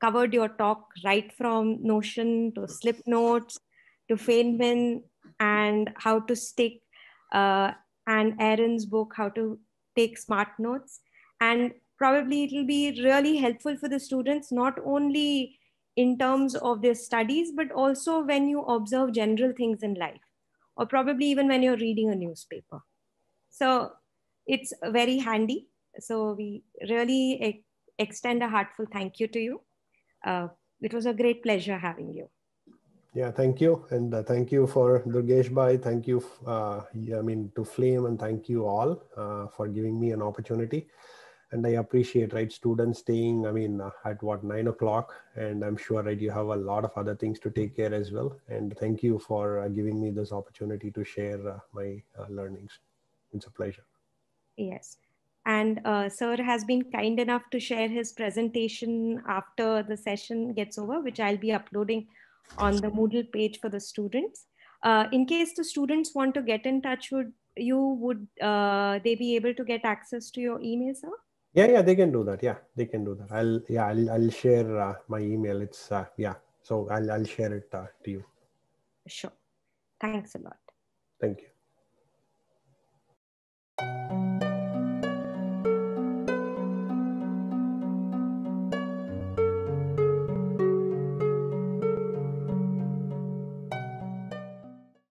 covered your talk right from Notion to slip notes to Feynman and how to stick uh, and Aaron's book, How to Take Smart Notes. And probably it will be really helpful for the students, not only in terms of their studies, but also when you observe general things in life, or probably even when you're reading a newspaper. So it's very handy. So we really extend a heartfelt thank you to you. Uh, it was a great pleasure having you. Yeah, thank you. And uh, thank you for Durgesh Bhai. Thank you, uh, I mean, to Flame and thank you all uh, for giving me an opportunity. And I appreciate, right, students staying, I mean, uh, at what, nine o'clock. And I'm sure, right, you have a lot of other things to take care as well. And thank you for uh, giving me this opportunity to share uh, my learnings. It's a pleasure. Yes. And uh, sir has been kind enough to share his presentation after the session gets over, which I'll be uploading on the Moodle page for the students. Uh, in case the students want to get in touch with you, would uh, they be able to get access to your email, sir? Yeah, yeah, they can do that. Yeah, they can do that. I'll, yeah, I'll, I'll share uh, my email. It's, uh, yeah, so I'll, I'll share it uh, to you. Sure. Thanks a lot. Thank you.